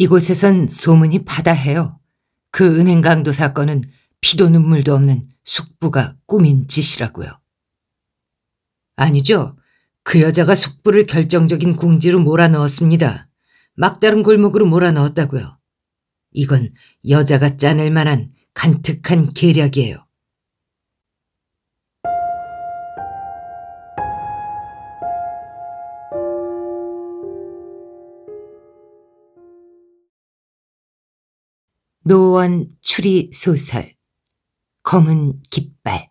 이곳에선 소문이 바다해요. 그 은행 강도 사건은 피도 눈물도 없는 숙부가 꾸민 짓이라고요. 아니죠. 그 여자가 숙부를 결정적인 궁지로 몰아넣었습니다. 막다른 골목으로 몰아넣었다고요. 이건 여자가 짜낼 만한 간특한 계략이에요. 노원 추리 소설 검은 깃발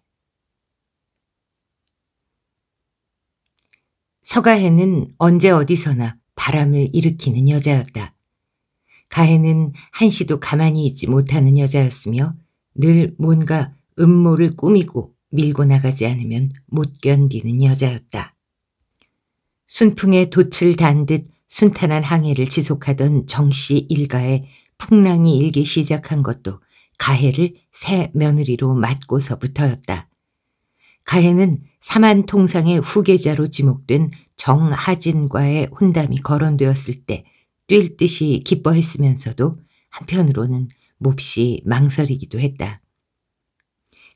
서가해는 언제 어디서나 바람을 일으키는 여자였다. 가해는 한시도 가만히 있지 못하는 여자였으며 늘 뭔가 음모를 꾸미고 밀고 나가지 않으면 못 견디는 여자였다. 순풍에 돛을 단 듯 순탄한 항해를 지속하던 정씨 일가의 풍랑이 일기 시작한 것도 가해를 새 며느리로 맡고서부터였다. 가해는 사만 통상의 후계자로 지목된 정하진과의 혼담이 거론되었을 때 뛸 듯이 기뻐했으면서도 한편으로는 몹시 망설이기도 했다.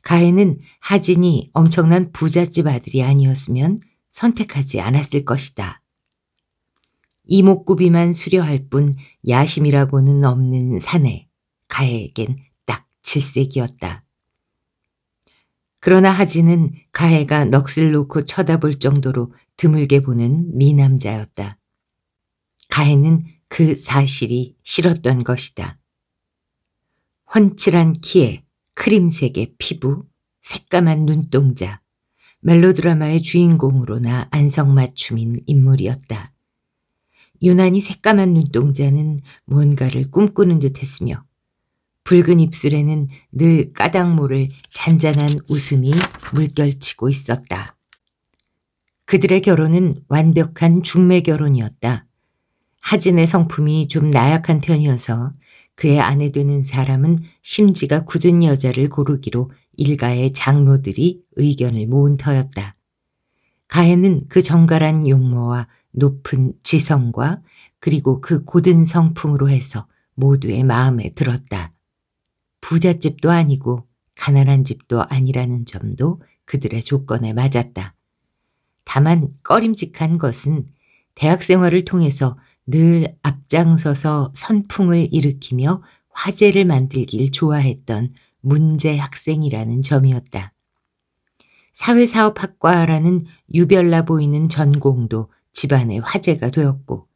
가해는 하진이 엄청난 부잣집 아들이 아니었으면 선택하지 않았을 것이다. 이목구비만 수려할 뿐 야심이라고는 없는 사내, 가해에겐 딱 질색이었다. 그러나 하지는 가해가 넋을 놓고 쳐다볼 정도로 드물게 보는 미남자였다. 가해는 그 사실이 싫었던 것이다. 훤칠한 키에 크림색의 피부, 새까만 눈동자, 멜로드라마의 주인공으로나 안성맞춤인 인물이었다. 유난히 새까만 눈동자는 무언가를 꿈꾸는 듯 했으며 붉은 입술에는 늘 까닭모를 잔잔한 웃음이 물결치고 있었다. 그들의 결혼은 완벽한 중매 결혼이었다. 하진의 성품이 좀 나약한 편이어서 그의 아내 되는 사람은 심지가 굳은 여자를 고르기로 일가의 장로들이 의견을 모은 터였다. 가해는 그 정갈한 용모와 높은 지성과 그리고 그 고든 성품으로 해서 모두의 마음에 들었다. 부잣집도 아니고 가난한 집도 아니라는 점도 그들의 조건에 맞았다. 다만 꺼림직한 것은 대학 생활을 통해서 늘 앞장서서 선풍을 일으키며 화제를 만들길 좋아했던 문제 학생이라는 점이었다. 사회사업학과라는 유별나 보이는 전공도 집안의 화제가 되었고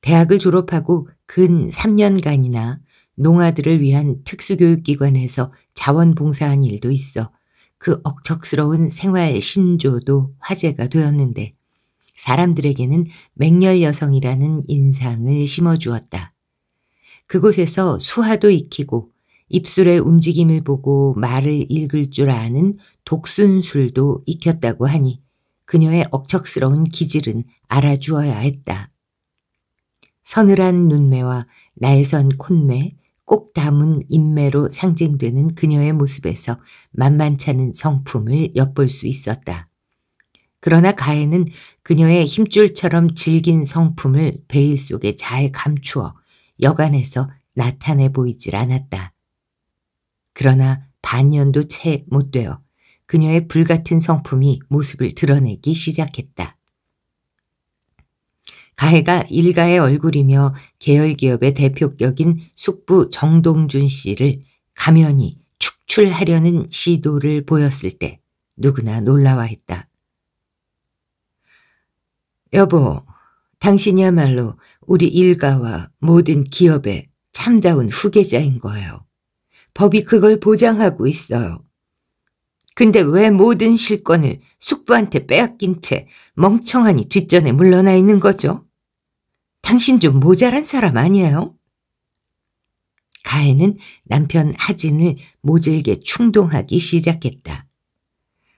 대학을 졸업하고 근 3년간이나 농아들을 위한 특수교육기관에서 자원봉사한 일도 있어 그 억척스러운 생활 신조도 화제가 되었는데 사람들에게는 맹렬 여성이라는 인상을 심어주었다. 그곳에서 수화도 익히고 입술의 움직임을 보고 말을 읽을 줄 아는 독순술도 익혔다고 하니 그녀의 억척스러운 기질은 알아주어야 했다. 서늘한 눈매와 나에선 콧매, 꼭 담은 인매로 상징되는 그녀의 모습에서 만만찮은 성품을 엿볼 수 있었다. 그러나 가해는 그녀의 힘줄처럼 질긴 성품을 베일 속에 잘 감추어 여간에서 나타내 보이질 않았다. 그러나 반년도 채 못 되어 그녀의 불같은 성품이 모습을 드러내기 시작했다. 가해가 일가의 얼굴이며 계열기업의 대표격인 숙부 정동준 씨를 가면이 축출하려는 시도를 보였을 때 누구나 놀라워했다. 여보, 당신이야말로 우리 일가와 모든 기업의 참다운 후계자인 거예요. 법이 그걸 보장하고 있어요. 근데 왜 모든 실권을 숙부한테 빼앗긴 채 멍청하니 뒷전에 물러나 있는 거죠? 당신 좀 모자란 사람 아니에요? 가해는 남편 하진을 모질게 충동하기 시작했다.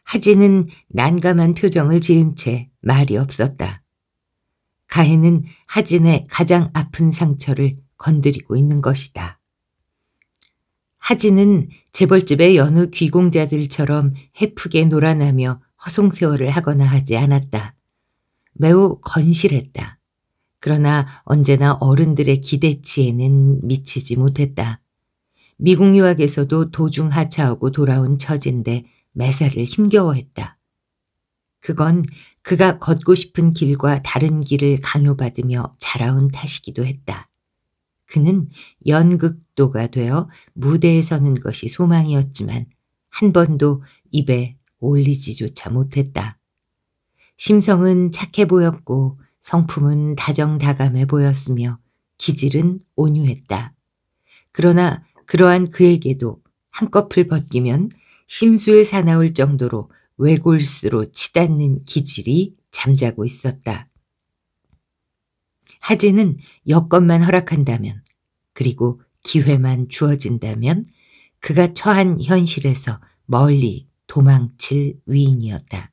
하진은 난감한 표정을 지은 채 말이 없었다. 가해는 하진의 가장 아픈 상처를 건드리고 있는 것이다. 하진은 재벌집의 여느 귀공자들처럼 해프게 놀아나며 허송세월을 하거나 하지 않았다. 매우 건실했다. 그러나 언제나 어른들의 기대치에는 미치지 못했다. 미국 유학에서도 도중 하차하고 돌아온 처진데 매사를 힘겨워했다. 그건 그가 걷고 싶은 길과 다른 길을 강요받으며 자라온 탓이기도 했다. 그는 연극도가 되어 무대에 서는 것이 소망이었지만 한 번도 입에 올리지조차 못했다. 심성은 착해 보였고 성품은 다정다감해 보였으며 기질은 온유했다. 그러나 그러한 그에게도 한꺼풀 벗기면 심술 사나울 정도로 외골수로 치닫는 기질이 잠자고 있었다. 하지는 여건만 허락한다면 그리고 기회만 주어진다면 그가 처한 현실에서 멀리 도망칠 위인이었다.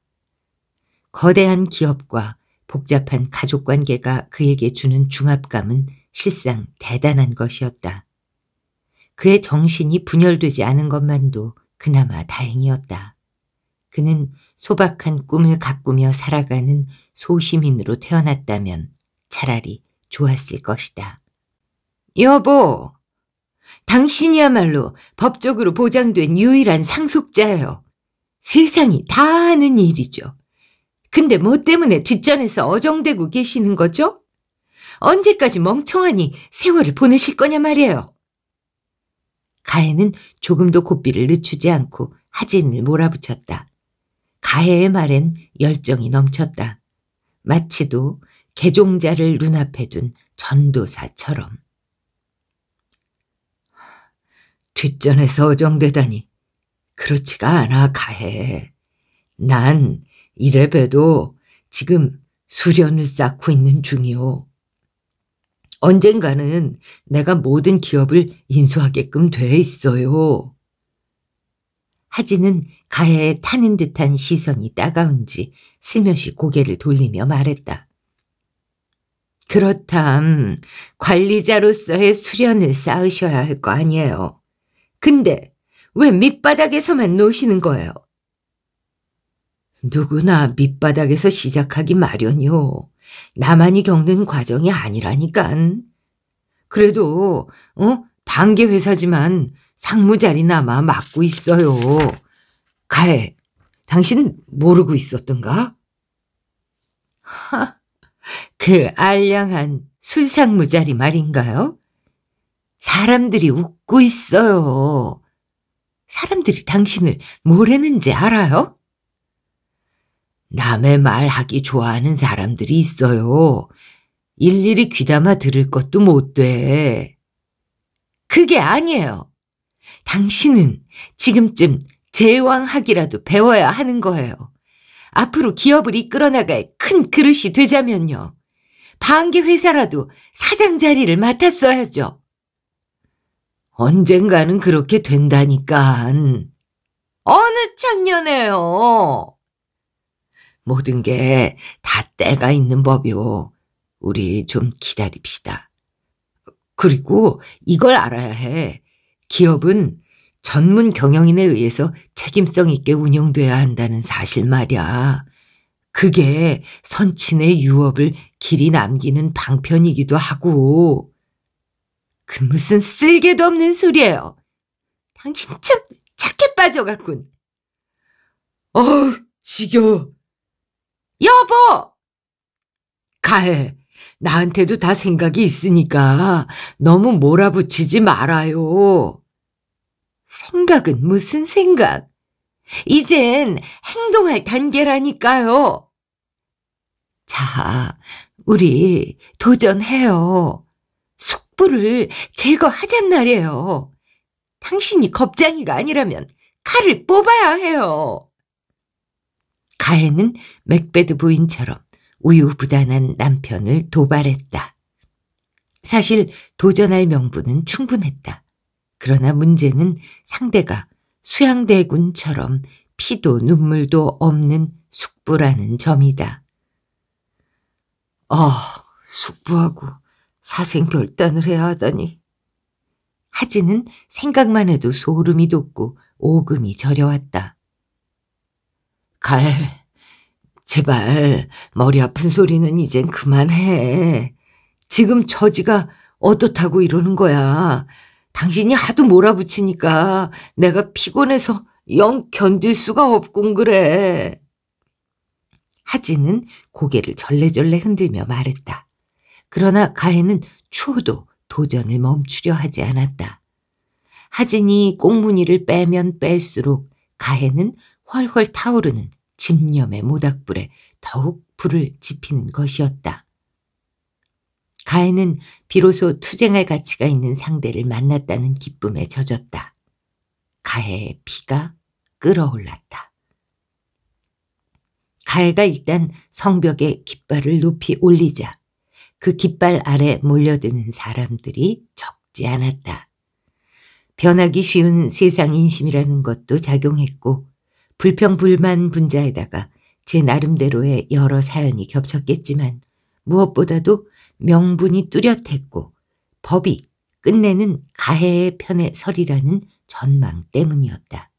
거대한 기업과 복잡한 가족 관계가 그에게 주는 중압감은 실상 대단한 것이었다. 그의 정신이 분열되지 않은 것만도 그나마 다행이었다. 그는 소박한 꿈을 가꾸며 살아가는 소시민으로 태어났다면 차라리 좋았을 것이다. 여보, 당신이야말로 법적으로 보장된 유일한 상속자예요. 세상이 다 아는 일이죠. 근데 뭐 때문에 뒷전에서 어정되고 계시는 거죠? 언제까지 멍청하니 세월을 보내실 거냐 말이에요. 가해는 조금도 고삐를 늦추지 않고 하진을 몰아붙였다. 가해의 말엔 열정이 넘쳤다. 마치도 개종자를 눈앞에 둔 전도사처럼. 뒷전에서 어정대다니 그렇지가 않아 가해. 난 이래봬도 지금 수련을 쌓고 있는 중이오. 언젠가는 내가 모든 기업을 인수하게끔 돼 있어요. 하지는 가해에 타는 듯한 시선이 따가운지 스며시 고개를 돌리며 말했다. 그렇담 관리자로서의 수련을 쌓으셔야 할 거 아니에요. 근데 왜 밑바닥에서만 노시는 거예요? 누구나 밑바닥에서 시작하기 마련이요. 나만이 겪는 과정이 아니라니깐. 그래도 어? 반개 회사지만 상무 자리나마 맡고 있어요. 가해, 당신 모르고 있었던가? 하, 그 알량한 순상무자리 말인가요? 사람들이 웃고 있어요. 사람들이 당신을 뭘 했는지 알아요? 남의 말 하기 좋아하는 사람들이 있어요. 일일이 귀담아 들을 것도 못 돼. 그게 아니에요. 당신은 지금쯤 제왕학이라도 배워야 하는 거예요. 앞으로 기업을 이끌어 나갈 큰 그릇이 되자면요. 방개 회사라도 사장 자리를 맡았어야죠. 언젠가는 그렇게 된다니깐 어느 청년에요. 모든 게 다 때가 있는 법이오. 우리 좀 기다립시다. 그리고 이걸 알아야 해. 기업은 전문 경영인에 의해서 책임성 있게 운영돼야 한다는 사실 말이야. 그게 선친의 유업을 길이 남기는 방편이기도 하고. 그 무슨 쓸개도 없는 소리예요. 당신 참 착해 빠져갔군. 어우, 지겨워. 여보! 가해. 나한테도 다 생각이 있으니까 너무 몰아붙이지 말아요. 생각은 무슨 생각? 이젠 행동할 단계라니까요. 자, 우리 도전해요. 숙부를 제거하잔 말이에요. 당신이 겁쟁이가 아니라면 칼을 뽑아야 해요. 가해는 맥베드 부인처럼 우유부단한 남편을 도발했다. 사실 도전할 명분은 충분했다. 그러나 문제는 상대가 수양대군처럼 피도 눈물도 없는 숙부라는 점이다. 아, 숙부하고 사생결단을 해야 하다니. 하지는 생각만 해도 소름이 돋고 오금이 저려왔다. 갈, 제발 머리 아픈 소리는 이젠 그만해. 지금 처지가 어떻다고 이러는 거야. 당신이 하도 몰아붙이니까 내가 피곤해서 영 견딜 수가 없군 그래. 하진은 고개를 절레절레 흔들며 말했다. 그러나 가해는 추호도 도전을 멈추려 하지 않았다. 하진이 꽁무니를 빼면 뺄수록 가해는 훨훨 타오르는 집념의 모닥불에 더욱 불을 지피는 것이었다. 가해는 비로소 투쟁할 가치가 있는 상대를 만났다는 기쁨에 젖었다. 가해의 피가 끓어올랐다. 가해가 일단 성벽의 깃발을 높이 올리자 그 깃발 아래 몰려드는 사람들이 적지 않았다. 변하기 쉬운 세상 인심이라는 것도 작용했고 불평불만 분자에다가 제 나름대로의 여러 사연이 겹쳤겠지만 무엇보다도 명분이 뚜렷했고 법이 끝내는 가해의 편에 서리라는 전망 때문이었다.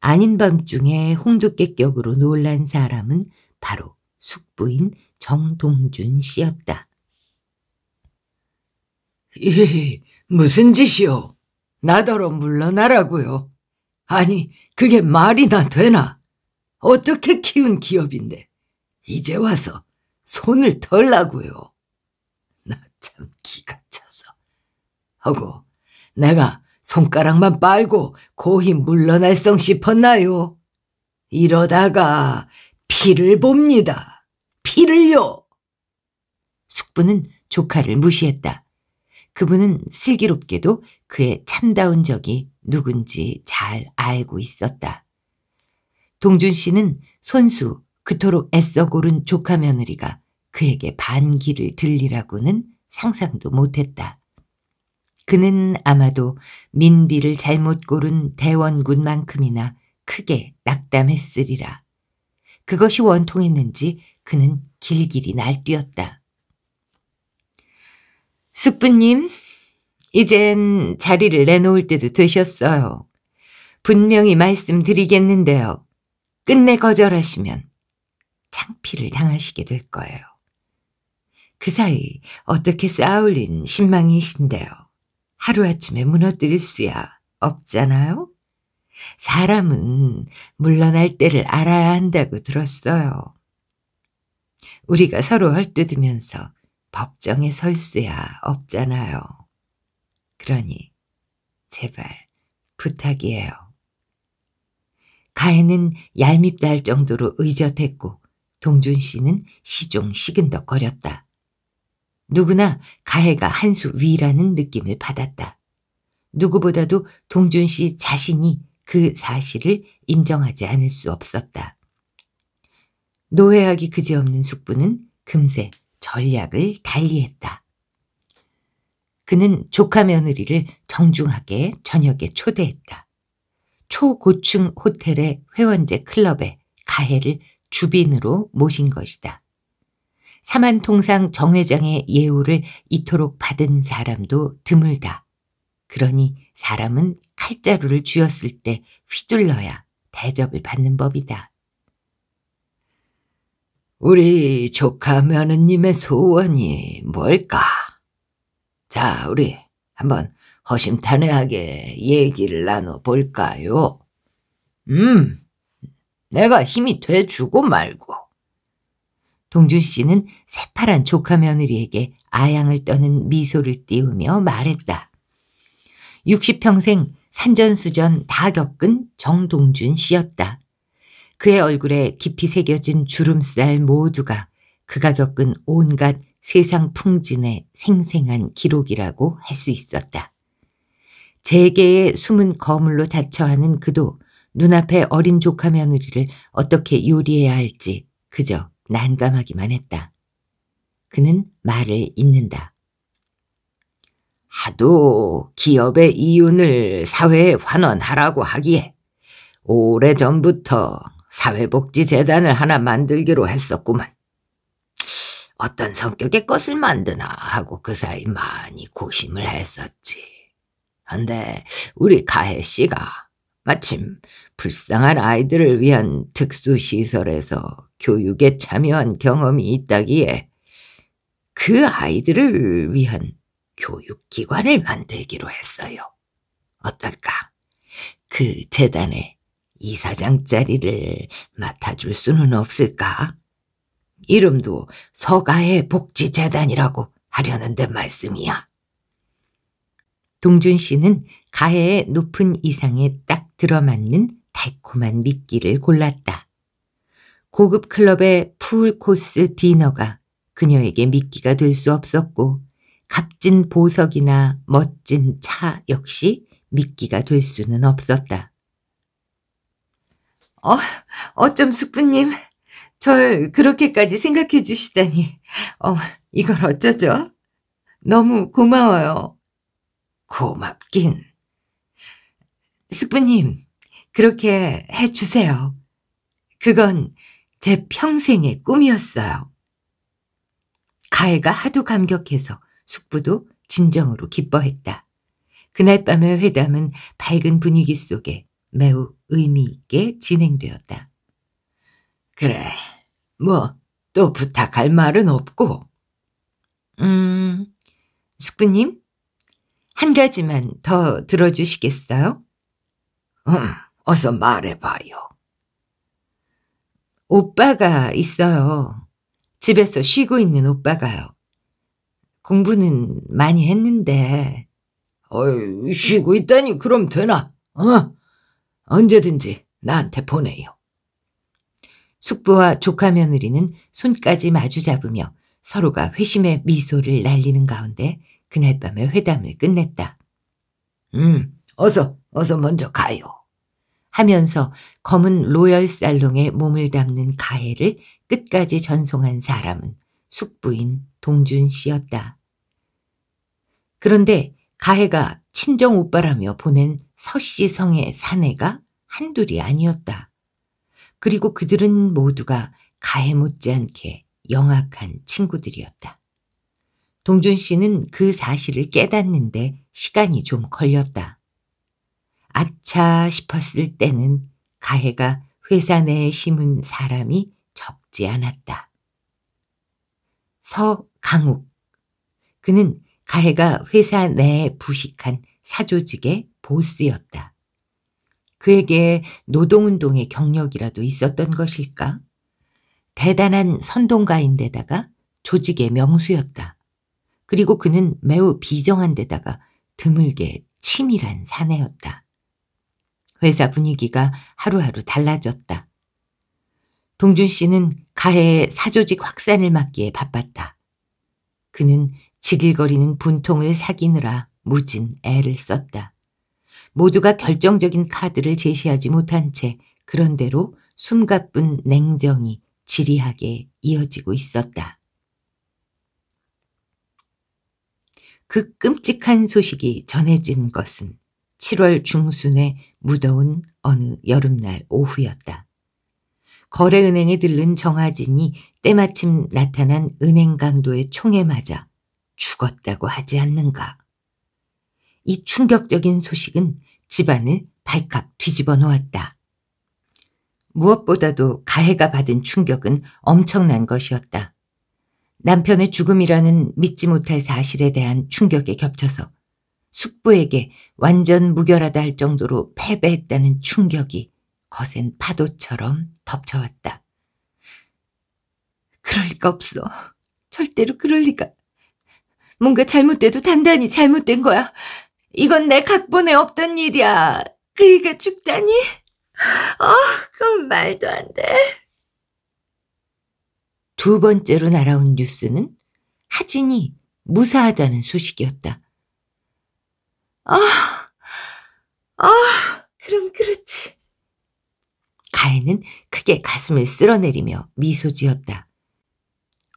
아닌 밤중에 홍두깨격으로 놀란 사람은 바로 숙부인 정동준 씨였다. 예, 무슨 짓이오? 나더러 물러나라고요. 아니, 그게 말이나 되나? 어떻게 키운 기업인데 이제 와서 손을 덜라고요. 나 참 기가 차서. 하고 내가 손가락만 빨고 고히 물러날 성 싶었나요. 이러다가 피를 봅니다. 피를요. 숙부는 조카를 무시했다. 그분은 슬기롭게도 그의 참다운 적이 누군지 잘 알고 있었다. 동준 씨는 손수 그토록 애써 고른 조카 며느리가 그에게 반기를 들리라고는 상상도 못했다. 그는 아마도 민비를 잘못 고른 대원군만큼이나 크게 낙담했으리라. 그것이 원통했는지 그는 길길이 날뛰었다. 숙부님, 이젠 자리를 내놓을 때도 되셨어요. 분명히 말씀드리겠는데요. 끝내 거절하시면 창피를 당하시게 될 거예요. 그 사이 어떻게 쌓아올린 신망이신데요. 하루아침에 무너뜨릴 수야 없잖아요. 사람은 물러날 때를 알아야 한다고 들었어요. 우리가 서로 헐뜯으면서 법정에 설 수야 없잖아요. 그러니 제발 부탁이에요. 가해는 얄밉다 할 정도로 의젓했고 동준 씨는 시종 시근덕거렸다. 누구나 가해가 한 수 위라는 느낌을 받았다. 누구보다도 동준 씨 자신이 그 사실을 인정하지 않을 수 없었다. 노예하기 그지없는 숙부는 금세 전략을 달리했다. 그는 조카 며느리를 정중하게 저녁에 초대했다. 초고층 호텔의 회원제 클럽에 가해를 주빈으로 모신 것이다. 사만통상 정 회장의 예우를 이토록 받은 사람도 드물다. 그러니 사람은 칼자루를 쥐었을 때 휘둘러야 대접을 받는 법이다. 우리 조카 며느님의 소원이 뭘까? 자, 우리 한번 허심탄회하게 얘기를 나눠볼까요? 음, 내가 힘이 돼주고 말고. 동준 씨는 새파란 조카 며느리에게 아양을 떠는 미소를 띄우며 말했다. 60평생 산전수전 다 겪은 정동준 씨였다. 그의 얼굴에 깊이 새겨진 주름살 모두가 그가 겪은 온갖 세상 풍진의 생생한 기록이라고 할 수 있었다. 재계의 숨은 거물로 자처하는 그도 눈앞에 어린 조카 며느리를 어떻게 요리해야 할지 그저 난감하기만 했다. 그는 말을 잇는다. 하도 기업의 이윤을 사회에 환원하라고 하기에 오래전부터 사회복지재단을 하나 만들기로 했었구만. 어떤 성격의 것을 만드나 하고 그 사이 많이 고심을 했었지. 근데 우리 가혜 씨가 마침 불쌍한 아이들을 위한 특수시설에서 교육에 참여한 경험이 있다기에 그 아이들을 위한 교육기관을 만들기로 했어요. 어떨까? 그 재단에 이사장 자리를 맡아줄 수는 없을까? 이름도 서가의 복지재단이라고 하려는데 말씀이야. 동준 씨는 가해의 높은 이상에 딱 들어맞는 달콤한 미끼를 골랐다. 고급 클럽의 풀코스 디너가 그녀에게 미끼가 될 수 없었고 값진 보석이나 멋진 차 역시 미끼가 될 수는 없었다. 어, 어쩜 숙부님, 절 그렇게까지 생각해 주시다니. 어, 이걸 어쩌죠? 너무 고마워요. 고맙긴. 숙부님, 그렇게 해주세요. 그건 제 평생의 꿈이었어요. 가해가 하도 감격해서 숙부도 진정으로 기뻐했다. 그날 밤의 회담은 밝은 분위기 속에 매우 의미 있게 진행되었다. 그래, 뭐 또 부탁할 말은 없고. 음, 숙부님, 한 가지만 더 들어주시겠어요? 음. 어서 말해봐요. 오빠가 있어요. 집에서 쉬고 있는 오빠가요. 공부는 많이 했는데. 어이, 쉬고 있다니 그럼 되나? 어? 언제든지 나한테 보내요. 숙부와 조카 며느리는 손까지 마주 잡으며 서로가 회심의 미소를 날리는 가운데 그날 밤에 회담을 끝냈다. 음, 어서, 어서 먼저 가요. 하면서 검은 로열 살롱에 몸을 담는 가해를 끝까지 전송한 사람은 숙부인 동준 씨였다. 그런데 가해가 친정 오빠라며 보낸 서씨 성의 사내가 한둘이 아니었다. 그리고 그들은 모두가 가해 못지않게 영악한 친구들이었다. 동준 씨는 그 사실을 깨닫는데 시간이 좀 걸렸다. 아차 싶었을 때는 가해가 회사 내에 심은 사람이 적지 않았다. 서강욱. 그는 가해가 회사 내에 부식한 사조직의 보스였다. 그에게 노동운동의 경력이라도 있었던 것일까? 대단한 선동가인데다가 조직의 명수였다. 그리고 그는 매우 비정한데다가 드물게 치밀한 사내였다. 회사 분위기가 하루하루 달라졌다. 동준 씨는 가해의 사조직 확산을 막기에 바빴다. 그는 지길거리는 분통을 사기느라 무진 애를 썼다. 모두가 결정적인 카드를 제시하지 못한 채 그런대로 숨가쁜 냉정이 지리하게 이어지고 있었다. 그 끔찍한 소식이 전해진 것은 7월 중순의 무더운 어느 여름날 오후였다. 거래은행에 들른 정하진이 때마침 나타난 은행 강도의 총에 맞아 죽었다고 하지 않는가. 이 충격적인 소식은 집안을 발칵 뒤집어 놓았다. 무엇보다도 가해가 받은 충격은 엄청난 것이었다. 남편의 죽음이라는 믿지 못할 사실에 대한 충격에 겹쳐서 숙부에게 완전 무결하다 할 정도로 패배했다는 충격이 거센 파도처럼 덮쳐왔다. 그럴 리가 없어. 절대로 그럴 리가. 뭔가 잘못돼도 단단히 잘못된 거야. 이건 내 각본에 없던 일이야. 그이가 죽다니? 어, 그건 말도 안 돼. 두 번째로 날아온 뉴스는 하진이 무사하다는 소식이었다. 아, 아, 그럼 그렇지. 가인은 크게 가슴을 쓸어내리며 미소 지었다.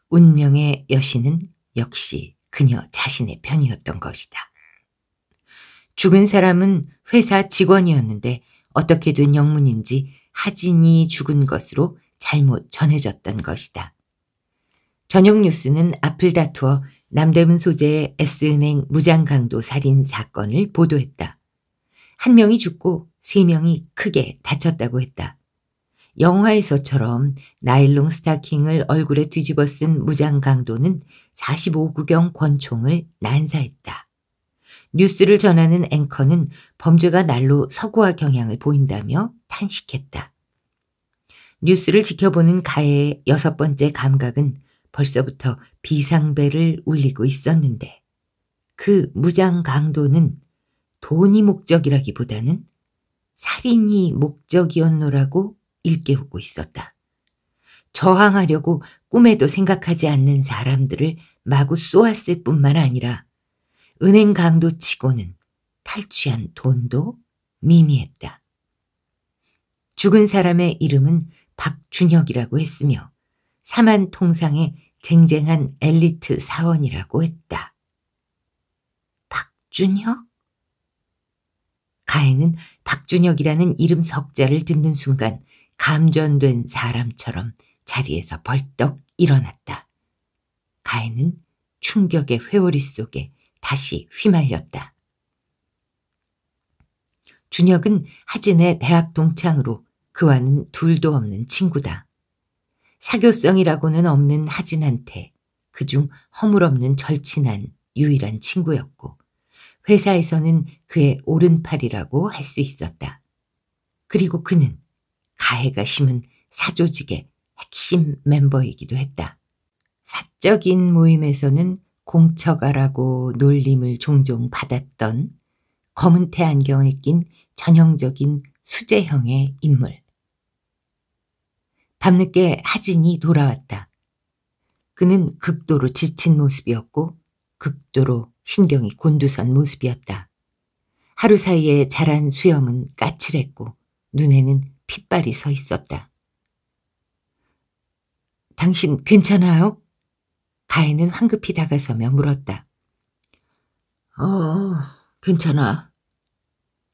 운명의 여신은 역시 그녀 자신의 편이었던 것이다. 죽은 사람은 회사 직원이었는데 어떻게 된 영문인지 하진이 죽은 것으로 잘못 전해졌던 것이다. 저녁 뉴스는 앞을 다투어 남대문 소재의 S은행 무장강도 살인 사건을 보도했다. 한 명이 죽고 세 명이 크게 다쳤다고 했다. 영화에서처럼 나일롱 스타킹을 얼굴에 뒤집어 쓴 무장강도는 45구경 권총을 난사했다. 뉴스를 전하는 앵커는 범죄가 날로 서구화 경향을 보인다며 탄식했다. 뉴스를 지켜보는 가해의 여섯 번째 감각은 벌써부터 비상벨을 울리고 있었는데 그 무장 강도는 돈이 목적이라기보다는 살인이 목적이었노라고 일깨우고 있었다. 저항하려고 꿈에도 생각하지 않는 사람들을 마구 쏘았을 뿐만 아니라 은행 강도 치고는 탈취한 돈도 미미했다. 죽은 사람의 이름은 박준혁이라고 했으며 사만 통상의 쟁쟁한 엘리트 사원이라고 했다. 박준혁? 가해는 박준혁이라는 이름 석자를 듣는 순간 감전된 사람처럼 자리에서 벌떡 일어났다. 가해는 충격의 회오리 속에 다시 휘말렸다. 준혁은 하진의 대학 동창으로 그와는 둘도 없는 친구다. 사교성이라고는 없는 하진한테 그중 허물없는 절친한 유일한 친구였고 회사에서는 그의 오른팔이라고 할 수 있었다. 그리고 그는 가해가 심은 사조직의 핵심 멤버이기도 했다. 사적인 모임에서는 공처가라고 놀림을 종종 받았던 검은태 안경을 낀 전형적인 수제형의 인물. 밤늦게 하진이 돌아왔다. 그는 극도로 지친 모습이었고 극도로 신경이 곤두선 모습이었다. 하루 사이에 자란 수염은 까칠했고 눈에는 핏발이 서 있었다. 당신 괜찮아요? 가인는 황급히 다가서며 물었다. 어, 괜찮아.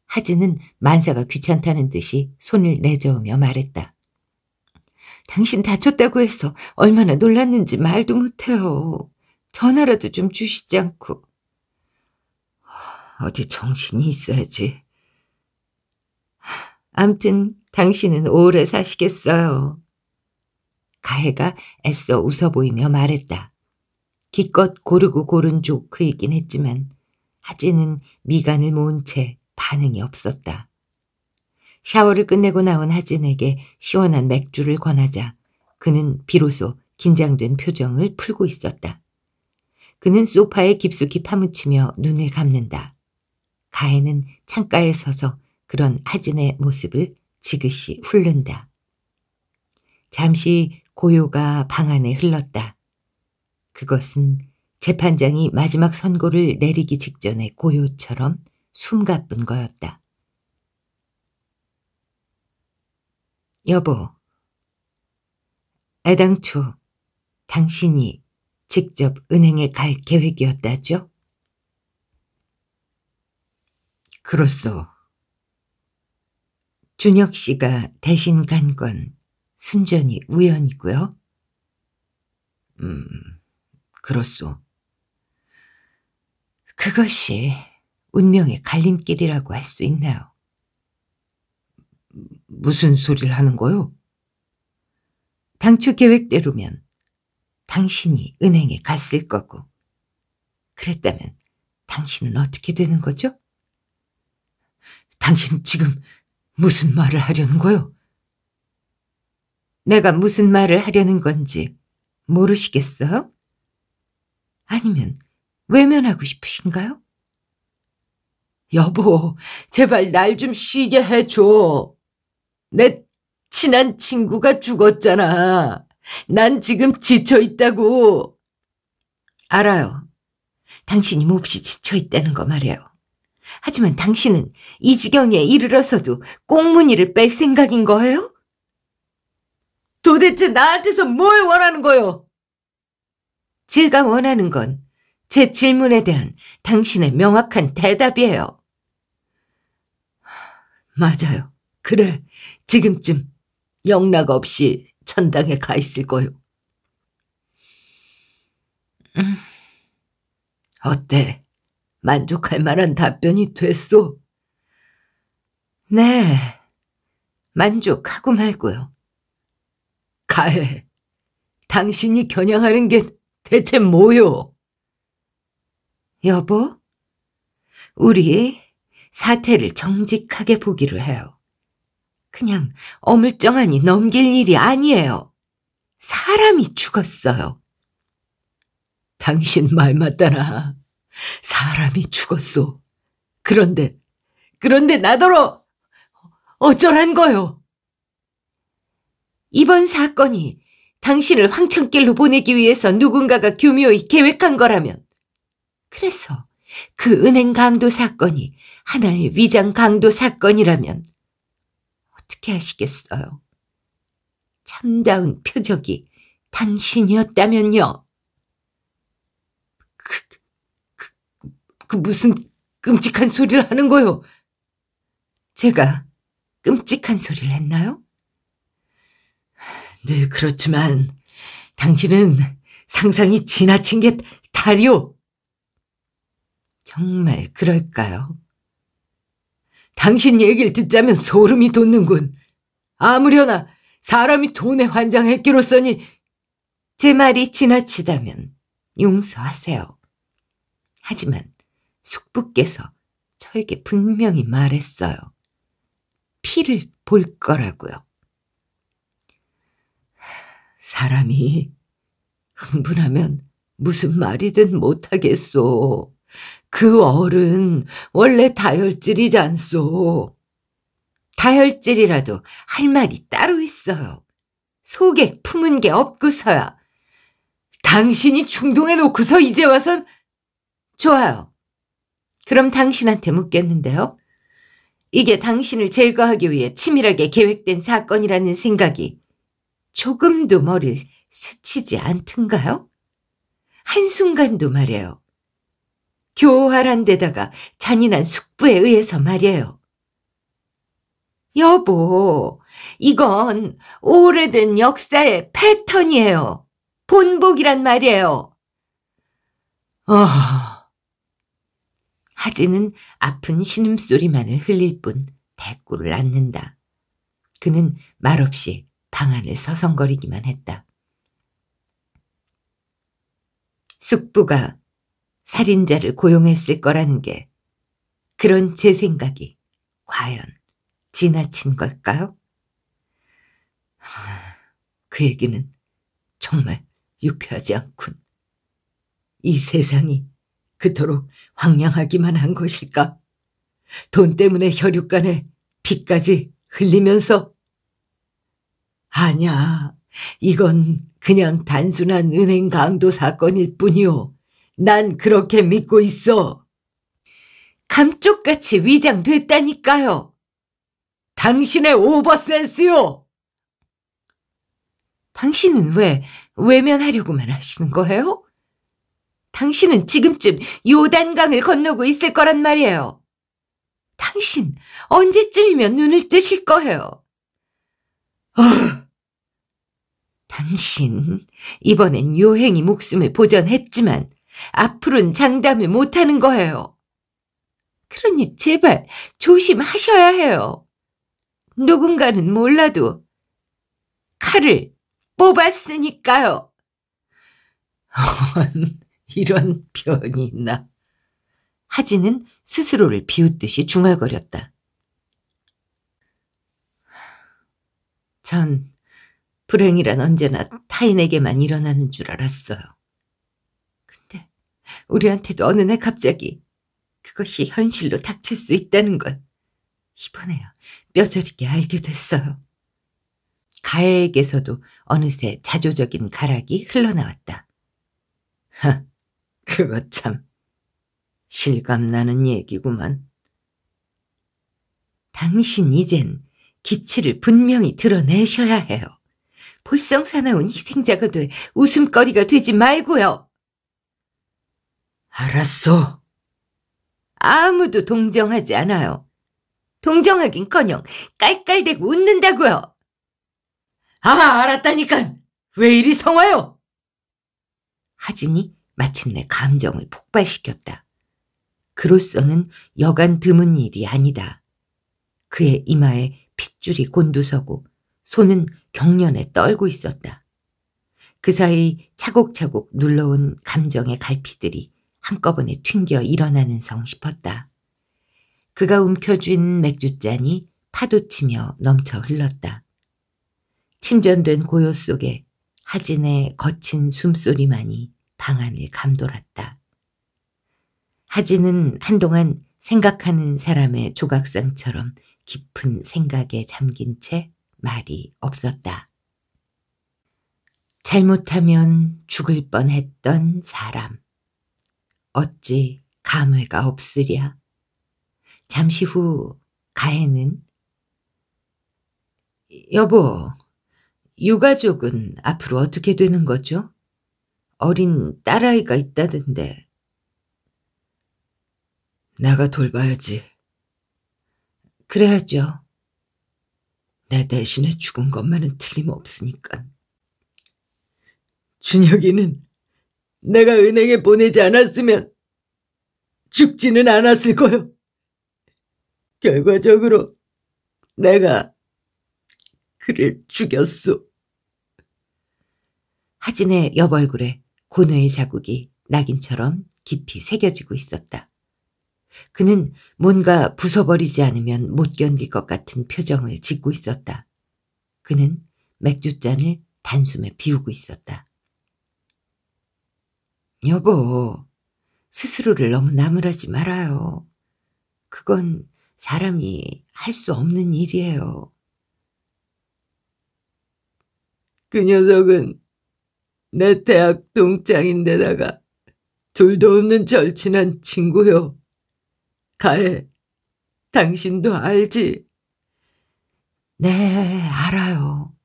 하진은 만사가 귀찮다는 듯이 손을 내저으며 말했다. 당신 다쳤다고 해서 얼마나 놀랐는지 말도 못해요. 전화라도 좀 주시지 않고. 어디 정신이 있어야지. 암튼 당신은 오래 사시겠어요. 가해가 애써 웃어 보이며 말했다. 기껏 고르고 고른 조크이긴 그 했지만 하진은 미간을 모은 채 반응이 없었다. 샤워를 끝내고 나온 하진에게 시원한 맥주를 권하자 그는 비로소 긴장된 표정을 풀고 있었다. 그는 소파에 깊숙이 파묻히며 눈을 감는다. 가해는 창가에 서서 그런 하진의 모습을 지그시 훑는다. 잠시 고요가 방 안에 흘렀다. 그것은 재판장이 마지막 선고를 내리기 직전의 고요처럼 숨가쁜 거였다. 여보, 애당초 당신이 직접 은행에 갈 계획이었다죠? 그렇소. 준혁 씨가 대신 간 건 순전히 우연이고요. 음, 그렇소. 그것이 운명의 갈림길이라고 할 수 있나요? 무슨 소리를 하는 거요? 당초 계획대로면 당신이 은행에 갔을 거고 그랬다면 당신은 어떻게 되는 거죠? 당신 지금 무슨 말을 하려는 거요? 내가 무슨 말을 하려는 건지 모르시겠어요? 아니면 외면하고 싶으신가요? 여보, 제발 날 좀 쉬게 해줘. 내 친한 친구가 죽었잖아. 난 지금 지쳐있다고. 알아요. 당신이 몹시 지쳐있다는 거 말이에요. 하지만 당신은 이 지경에 이르러서도 꽁무니를 뺄 생각인 거예요? 도대체 나한테서 뭘 원하는 거요? 제가 원하는 건 제 질문에 대한 당신의 명확한 대답이에요. 맞아요. 그래, 지금쯤 영락 없이 천당에 가 있을 거요. 음. 어때? 만족할 만한 답변이 됐소? 네, 만족하고 말고요. 가해, 당신이 겨냥하는 게 대체 뭐요? 여보, 우리 사태를 정직하게 보기로 해요. 그냥 어물쩡하니 넘길 일이 아니에요. 사람이 죽었어요. 당신 말 맞다나. 사람이 죽었소. 그런데, 그런데 나더러 어쩌란 거요? 이번 사건이 당신을 황천길로 보내기 위해서 누군가가 교묘히 계획한 거라면. 그래서 그 은행 강도 사건이 하나의 위장 강도 사건이라면 어떻게 하시겠어요? 참다운 표적이 당신이었다면요. 그, 그, 그 무슨 끔찍한 소리를 하는 거요? 제가 끔찍한 소리를 했나요? 네, 그렇지만 당신은 상상이 지나친 게 다리오. 정말 그럴까요? 당신 얘기를 듣자면 소름이 돋는군. 아무려나 사람이 돈에 환장했기로서니 제 말이 지나치다면 용서하세요. 하지만 숙부께서 저에게 분명히 말했어요. 피를 볼 거라고요. 사람이 흥분하면 무슨 말이든 못하겠소. 그 얼은 원래 다혈질이잖소. 다혈질이라도 할 말이 따로 있어요. 속에 품은 게 없고서야. 당신이 중동해 놓고서 이제 와선 좋아요. 그럼 당신한테 묻겠는데요. 이게 당신을 제거하기 위해 치밀하게 계획된 사건이라는 생각이 조금도 머리를 스치지 않던가요? 한순간도 말이에요. 교활한 데다가 잔인한 숙부에 의해서 말이에요. 여보, 이건 오래된 역사의 패턴이에요. 본복이란 말이에요. 어... 하지는 아픈 신음소리만을 흘릴 뿐 대꾸를 않는다. 그는 말없이 방 안을 서성거리기만 했다. 숙부가 살인자를 고용했을 거라는 게 그런 제 생각이 과연 지나친 걸까요? 하, 그 얘기는 정말 유쾌하지 않군. 이 세상이 그토록 황량하기만 한 것일까? 돈 때문에 혈육간에 피까지 흘리면서 아냐, 이건 그냥 단순한 은행 강도 사건일 뿐이오. 난 그렇게 믿고 있어. 감쪽같이 위장됐다니까요. 당신의 오버센스요! 당신은 왜 외면하려고만 하시는 거예요? 당신은 지금쯤 요단강을 건너고 있을 거란 말이에요. 당신 언제쯤이면 눈을 뜨실 거예요. 어! 당신 이번엔 요행이 목숨을 보전했지만 앞으로는 장담을 못하는 거예요. 그러니 제발 조심하셔야 해요. 누군가는 몰라도 칼을 뽑았으니까요. 헌, 이런 변이 있나. 하지는 스스로를 비웃듯이 중얼거렸다. 전 불행이란 언제나 타인에게만 일어나는 줄 알았어요. 우리한테도 어느 날 갑자기 그것이 현실로 닥칠 수 있다는 걸 이번에야 뼈저리게 알게 됐어요. 가해에게서도 어느새 자조적인 가락이 흘러나왔다. 하, 그것참 실감나는 얘기구만. 당신 이젠 기치를 분명히 드러내셔야 해요. 볼썽사나운 희생자가 돼 웃음거리가 되지 말고요. 알았어. 아무도 동정하지 않아요. 동정하긴커녕 깔깔대고 웃는다고요. 아 알았다니깐 왜 이리 성화요? 하진이 마침내 감정을 폭발시켰다. 그로서는 여간 드문 일이 아니다. 그의 이마에 핏줄이 곤두서고 손은 경련에 떨고 있었다. 그 사이 차곡차곡 눌러온 감정의 갈피들이 한꺼번에 튕겨 일어나는 성 싶었다. 그가 움켜쥔 맥주잔이 파도치며 넘쳐 흘렀다. 침전된 고요 속에 하진의 거친 숨소리만이 방안을 감돌았다. 하진은 한동안 생각하는 사람의 조각상처럼 깊은 생각에 잠긴 채 말이 없었다. 잘못하면 죽을 뻔했던 사람. 어찌 감회가 없으랴. 잠시 후 가해는 여보, 유가족은 앞으로 어떻게 되는 거죠? 어린 딸아이가 있다던데. 내가 돌봐야지. 그래야죠. 내 대신에 죽은 것만은 틀림없으니까. 준혁이는 내가 은행에 보내지 않았으면 죽지는 않았을 거요. 결과적으로 내가 그를 죽였소. 하진의 옆얼굴에 고뇌의 자국이 낙인처럼 깊이 새겨지고 있었다. 그는 뭔가 부숴버리지 않으면 못 견딜 것 같은 표정을 짓고 있었다. 그는 맥주잔을 단숨에 비우고 있었다. 여보, 스스로를 너무 나무라지 말아요. 그건 사람이 할 수 없는 일이에요. 그 녀석은 내 대학 동창인데다가 둘도 없는 절친한 친구요. 가해, 당신도 알지? 네, 알아요.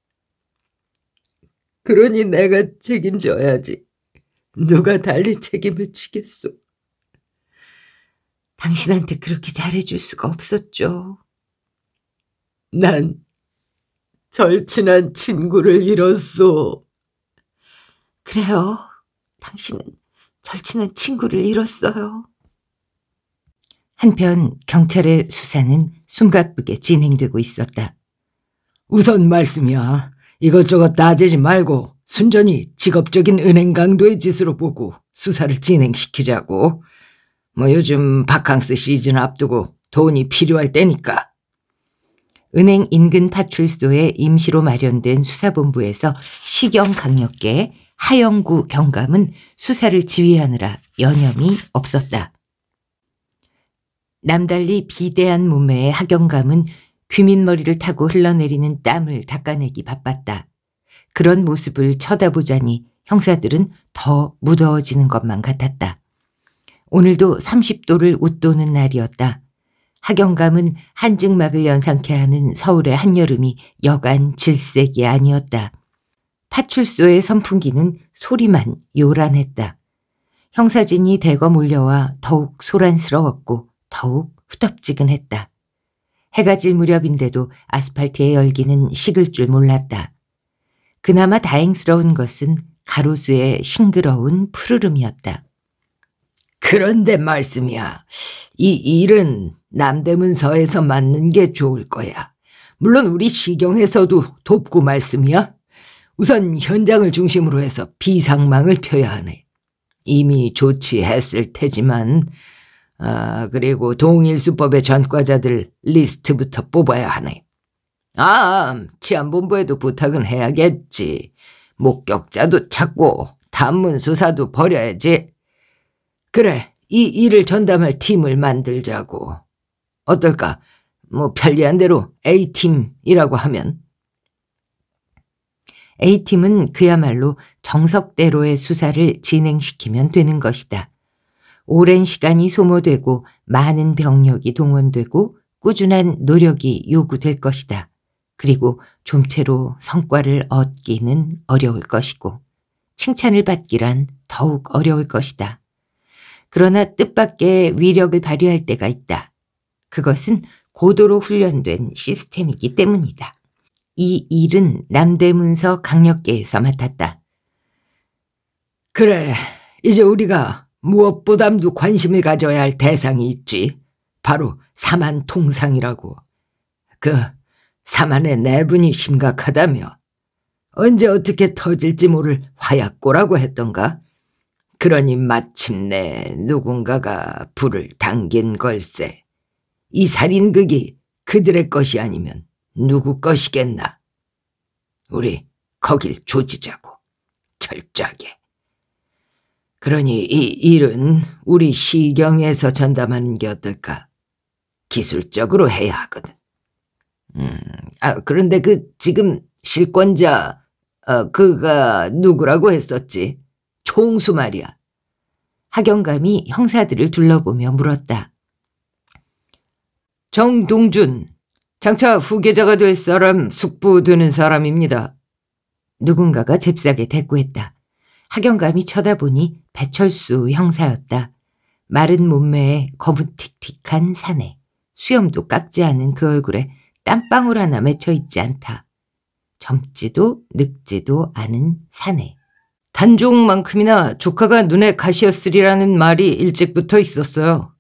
그러니 내가 책임져야지. 누가 달리 책임을 지겠소. 당신한테 그렇게 잘해줄 수가 없었죠. 난 절친한 친구를 잃었소. 그래요. 당신은 절친한 친구를 잃었어요. 한편 경찰의 수사는 숨가쁘게 진행되고 있었다. 우선 말씀이야. 이것저것 따지지 말고 순전히 직업적인 은행 강도의 짓으로 보고 수사를 진행시키자고. 뭐 요즘 바캉스 시즌 앞두고 돈이 필요할 때니까. 은행 인근 파출소에 임시로 마련된 수사본부에서 시경 강력계 하영구 경감은 수사를 지휘하느라 여념이 없었다. 남달리 비대한 몸매의 하경감은 귀민머리를 타고 흘러내리는 땀을 닦아내기 바빴다. 그런 모습을 쳐다보자니 형사들은 더 무더워지는 것만 같았다. 오늘도 30도를 웃도는 날이었다. 학경감은 한증막을 연상케 하는 서울의 한여름이 여간 질색이 아니었다. 파출소의 선풍기는 소리만 요란했다. 형사진이 대거 몰려와 더욱 소란스러웠고 더욱 후덥지근했다. 해가 질 무렵인데도 아스팔트의 열기는 식을 줄 몰랐다. 그나마 다행스러운 것은 가로수의 싱그러운 푸르름이었다. 그런데 말씀이야. 이 일은 남대문서에서 맞는 게 좋을 거야. 물론 우리 시경에서도 돕고 말씀이야. 우선 현장을 중심으로 해서 비상망을 펴야 하네. 이미 조치했을 테지만 아, 그리고 동일수법의 전과자들 리스트부터 뽑아야 하네. 아, 치안본부에도 부탁은 해야겠지. 목격자도 찾고 단문 수사도 벌여야지. 그래, 이 일을 전담할 팀을 만들자고. 어떨까? 뭐 편리한 대로 A팀이라고 하면. A팀은 그야말로 정석대로의 수사를 진행시키면 되는 것이다. 오랜 시간이 소모되고 많은 병력이 동원되고 꾸준한 노력이 요구될 것이다. 그리고 좀체로 성과를 얻기는 어려울 것이고 칭찬을 받기란 더욱 어려울 것이다. 그러나 뜻밖의 위력을 발휘할 때가 있다. 그것은 고도로 훈련된 시스템이기 때문이다. 이 일은 남대문서 강력계에서 맡았다. 그래, 이제 우리가 무엇보다도 관심을 가져야 할 대상이 있지. 바로 사만 통상이라고. 그 사만의 내분이 네 심각하다며 언제 어떻게 터질지 모를 화약고라고 했던가. 그러니 마침내 누군가가 불을 당긴 걸세. 이 살인극이 그들의 것이 아니면 누구 것이겠나. 우리 거길 조지자고 철저하게. 그러니 이 일은 우리 시경에서 전담하는 게 어떨까? 기술적으로 해야 하거든. 음, 아, 그런데 그 지금 실권자, 어, 그가 누구라고 했었지? 총수 말이야. 하경감이 형사들을 둘러보며 물었다. 정동준, 장차 후계자가 될 사람 숙부되는 사람입니다. 누군가가 잽싸게 대꾸했다. 학연감이 쳐다보니 배철수 형사였다. 마른 몸매에 거무틱틱한 사내. 수염도 깎지 않은 그 얼굴에 땀방울 하나 맺혀 있지 않다. 젊지도 늙지도 않은 사내. 단종만큼이나 조카가 눈에 가시였으리라는 말이 일찍부터 있었어요.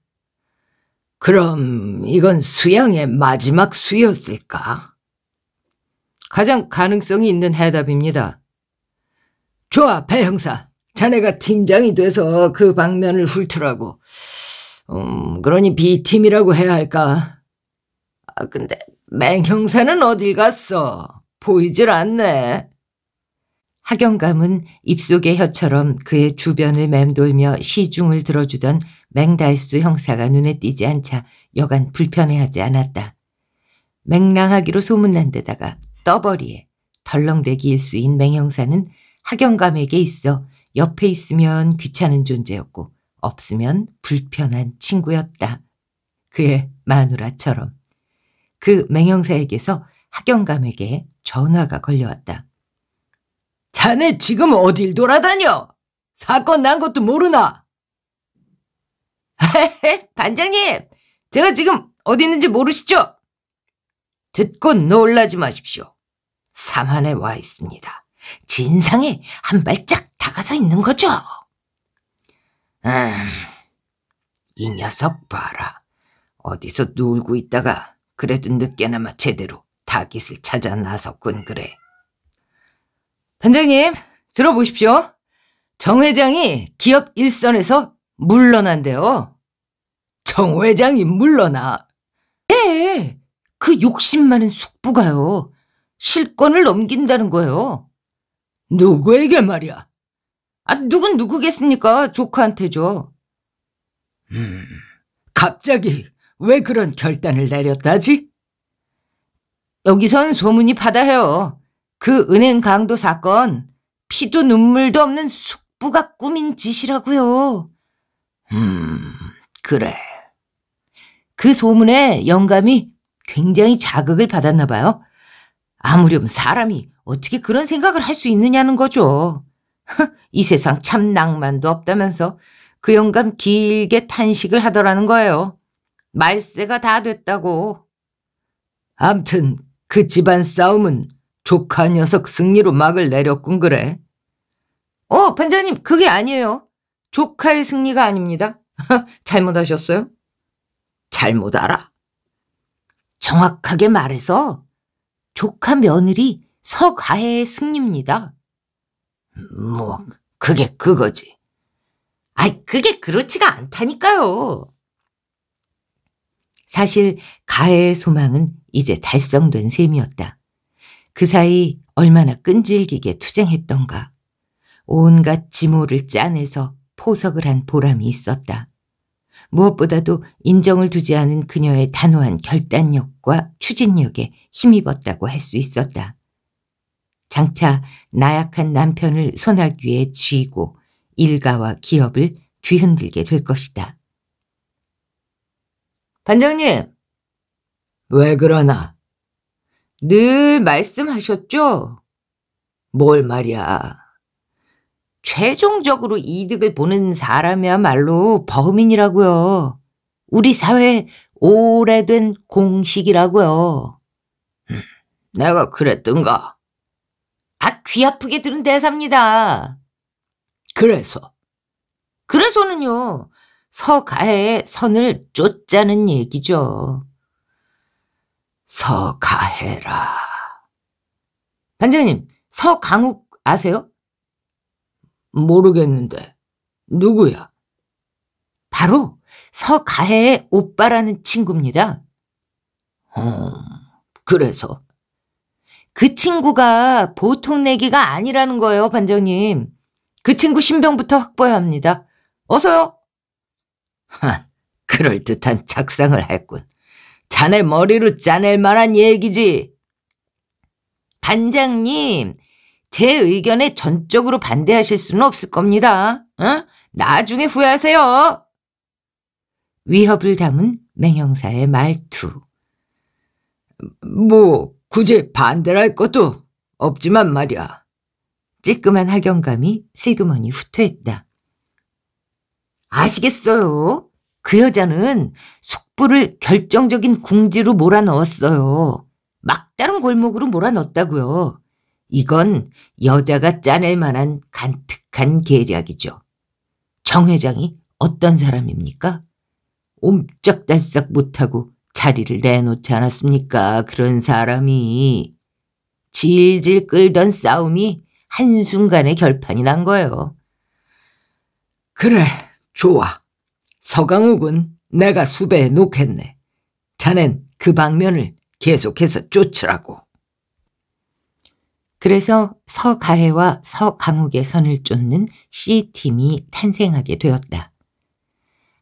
그럼 이건 수양의 마지막 수였을까? 가장 가능성이 있는 해답입니다. 좋아 배 형사. 자네가 팀장이 돼서 그 방면을 훑으라고. 음 그러니 B팀이라고 해야 할까? 아 근데 맹 형사는 어딜 갔어? 보이질 않네. 학영감은 입속의 혀처럼 그의 주변을 맴돌며 시중을 들어주던 맹달수 형사가 눈에 띄지 않자 여간 불편해하지 않았다. 맹랑하기로 소문난 데다가 떠벌이에 덜렁대기일 수인 맹형사는 학연감에게 있어 옆에 있으면 귀찮은 존재였고 없으면 불편한 친구였다. 그의 마누라처럼. 그맹형사에게서 학연감에게 전화가 걸려왔다. 자네 지금 어딜 돌아다녀? 사건 난 것도 모르나? 반장님, 제가 지금 어디 있는지 모르시죠? 듣고 놀라지 마십시오. 사만에 와 있습니다. 진상에 한 발짝 다가서 있는 거죠. 음, 이 녀석 봐라. 어디서 놀고 있다가 그래도 늦게나마 제대로 타깃을 찾아 나섰군 그래. 반장님, 들어보십시오. 정 회장이 기업 일선에서 물러난대요. 정 회장이 물러나. 예, 그 욕심 많은 숙부가요. 실권을 넘긴다는 거예요. 누구에게 말이야? 아, 누군 누구겠습니까? 조카한테죠. 음, 갑자기 왜 그런 결단을 내렸다지? 여기선 소문이 바다해요. 그 은행 강도 사건 피도 눈물도 없는 숙부가 꾸민 짓이라고요. 음, 그래. 그 소문에 영감이 굉장히 자극을 받았나 봐요. 아무렴 사람이 어떻게 그런 생각을 할 수 있느냐는 거죠. 이 세상 참 낭만도 없다면서 그 영감 길게 탄식을 하더라는 거예요. 말세가 다 됐다고. 암튼 그 집안 싸움은 조카 녀석 승리로 막을 내렸군 그래. 어 반장님 그게 아니에요. 조카의 승리가 아닙니다. 잘못하셨어요? 잘못 알아. 정확하게 말해서 조카 며느리 서가해의 승리입니다. 뭐 그게 그거지. 아이 그게 그렇지가 않다니까요. 사실 가해의 소망은 이제 달성된 셈이었다. 그 사이 얼마나 끈질기게 투쟁했던가. 온갖 지모를 짜내서 포석을 한 보람이 있었다. 무엇보다도 인정을 두지 않은 그녀의 단호한 결단력과 추진력에 힘입었다고 할 수 있었다. 장차 나약한 남편을 소나귀에 쥐고 일가와 기업을 뒤흔들게 될 것이다. 반장님! 왜 그러나? 늘 말씀하셨죠? 뭘 말이야. 최종적으로 이득을 보는 사람이야말로 범인이라고요. 우리 사회의 오래된 공식이라고요. 음, 내가 그랬던가? 아, 귀 아프게 들은 대사입니다. 그래서? 그래서는요. 서가해의 선을 쫓자는 얘기죠. 서가해라. 반장님, 서강욱 아세요? 모르겠는데. 누구야? 바로 서가해의 오빠라는 친구입니다. 어, 그래서? 그 친구가 보통 내기가 아니라는 거예요, 반장님. 그 친구 신병부터 확보해야 합니다. 어서요. 하, 그럴듯한 작상을 했군. 자네 머리로 짜낼 만한 얘기지. 반장님, 제 의견에 전적으로 반대하실 수는 없을 겁니다. 어? 나중에 후회하세요. 위협을 담은 맹형사의 말투. 뭐 굳이 반대랄 것도 없지만 말이야. 찌끄만 학연감이 시그머니 후퇴했다. 아시겠어요? 그 여자는 숙부를 결정적인 궁지로 몰아넣었어요. 막다른 골목으로 몰아넣었다고요. 이건 여자가 짜낼 만한 간특한 계략이죠. 정 회장이 어떤 사람입니까? 옴짝달싹 못하고 자리를 내놓지 않았습니까? 그런 사람이. 질질 끌던 싸움이 한순간에 결판이 난 거예요. 그래, 좋아. 서강욱은 내가 수배해 놓겠네. 자넨 그 방면을 계속해서 쫓으라고. 그래서 서가해와 서강욱의 선을 쫓는 C팀이 탄생하게 되었다.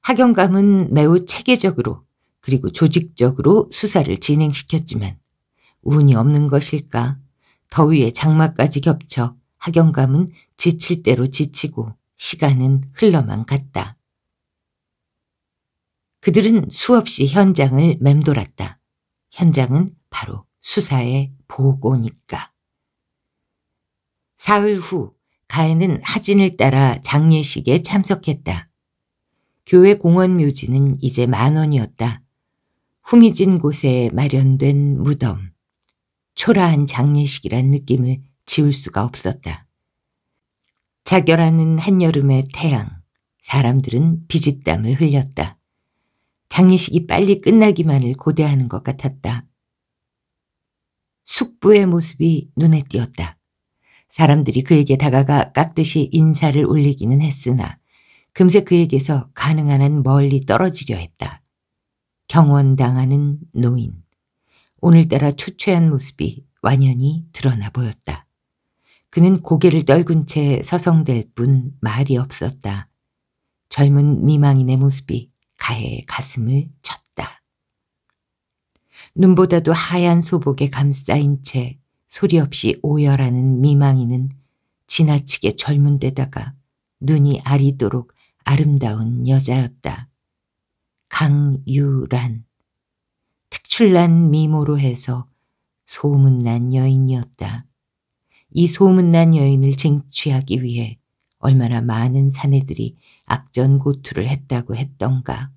학경감은 매우 체계적으로 그리고 조직적으로 수사를 진행시켰지만 운이 없는 것일까 더위에 장마까지 겹쳐 학경감은 지칠 대로 지치고 시간은 흘러만 갔다. 그들은 수없이 현장을 맴돌았다. 현장은 바로 수사의 보고니까. 사흘 후가해는 하진을 따라 장례식에 참석했다. 교회 공원 묘지는 이제 만 원이었다. 후미진 곳에 마련된 무덤. 초라한 장례식이란 느낌을 지울 수가 없었다. 자결하는 한여름의 태양. 사람들은 비짓땀을 흘렸다. 장례식이 빨리 끝나기만을 고대하는 것 같았다. 숙부의 모습이 눈에 띄었다. 사람들이 그에게 다가가 깍듯이 인사를 올리기는 했으나 금세 그에게서 가능한 한 멀리 떨어지려 했다. 경원당하는 노인. 오늘따라 초췌한 모습이 완연히 드러나 보였다. 그는 고개를 떨군 채 서성댈 뿐 말이 없었다. 젊은 미망인의 모습이 가해 의 가슴을 쳤다. 눈보다도 하얀 소복에 감싸인 채 소리 없이 오열하는 미망이는 지나치게 젊은 데다가 눈이 아리도록 아름다운 여자였다. 강유란. 특출난 미모로 해서 소문난 여인이었다. 이 소문난 여인을 쟁취하기 위해 얼마나 많은 사내들이 악전고투를 했다고 했던가.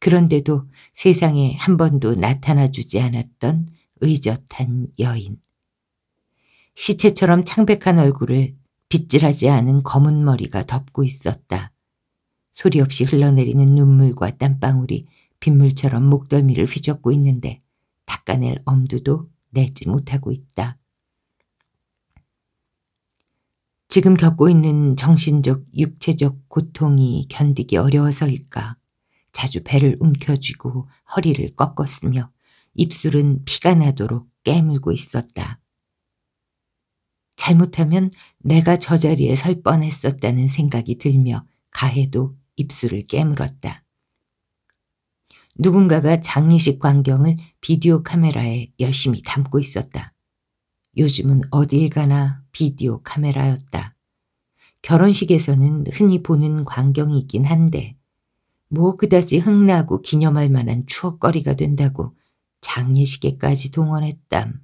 그런데도 세상에 한 번도 나타나주지 않았던 의젓한 여인. 시체처럼 창백한 얼굴을 빗질하지 않은 검은 머리가 덮고 있었다. 소리 없이 흘러내리는 눈물과 땀방울이 빗물처럼 목덜미를 휘젓고 있는데 닦아낼 엄두도 내지 못하고 있다. 지금 겪고 있는 정신적, 육체적 고통이 견디기 어려워서일까 자주 배를 움켜쥐고 허리를 꺾었으며 입술은 피가 나도록 깨물고 있었다. 잘못하면 내가 저 자리에 설 뻔했었다는 생각이 들며 가해도 입술을 깨물었다. 누군가가 장례식 광경을 비디오 카메라에 열심히 담고 있었다. 요즘은 어딜 가나 비디오 카메라였다. 결혼식에서는 흔히 보는 광경이긴 한데 뭐 그다지 흥나고 기념할 만한 추억거리가 된다고 장례식에까지 동원했담.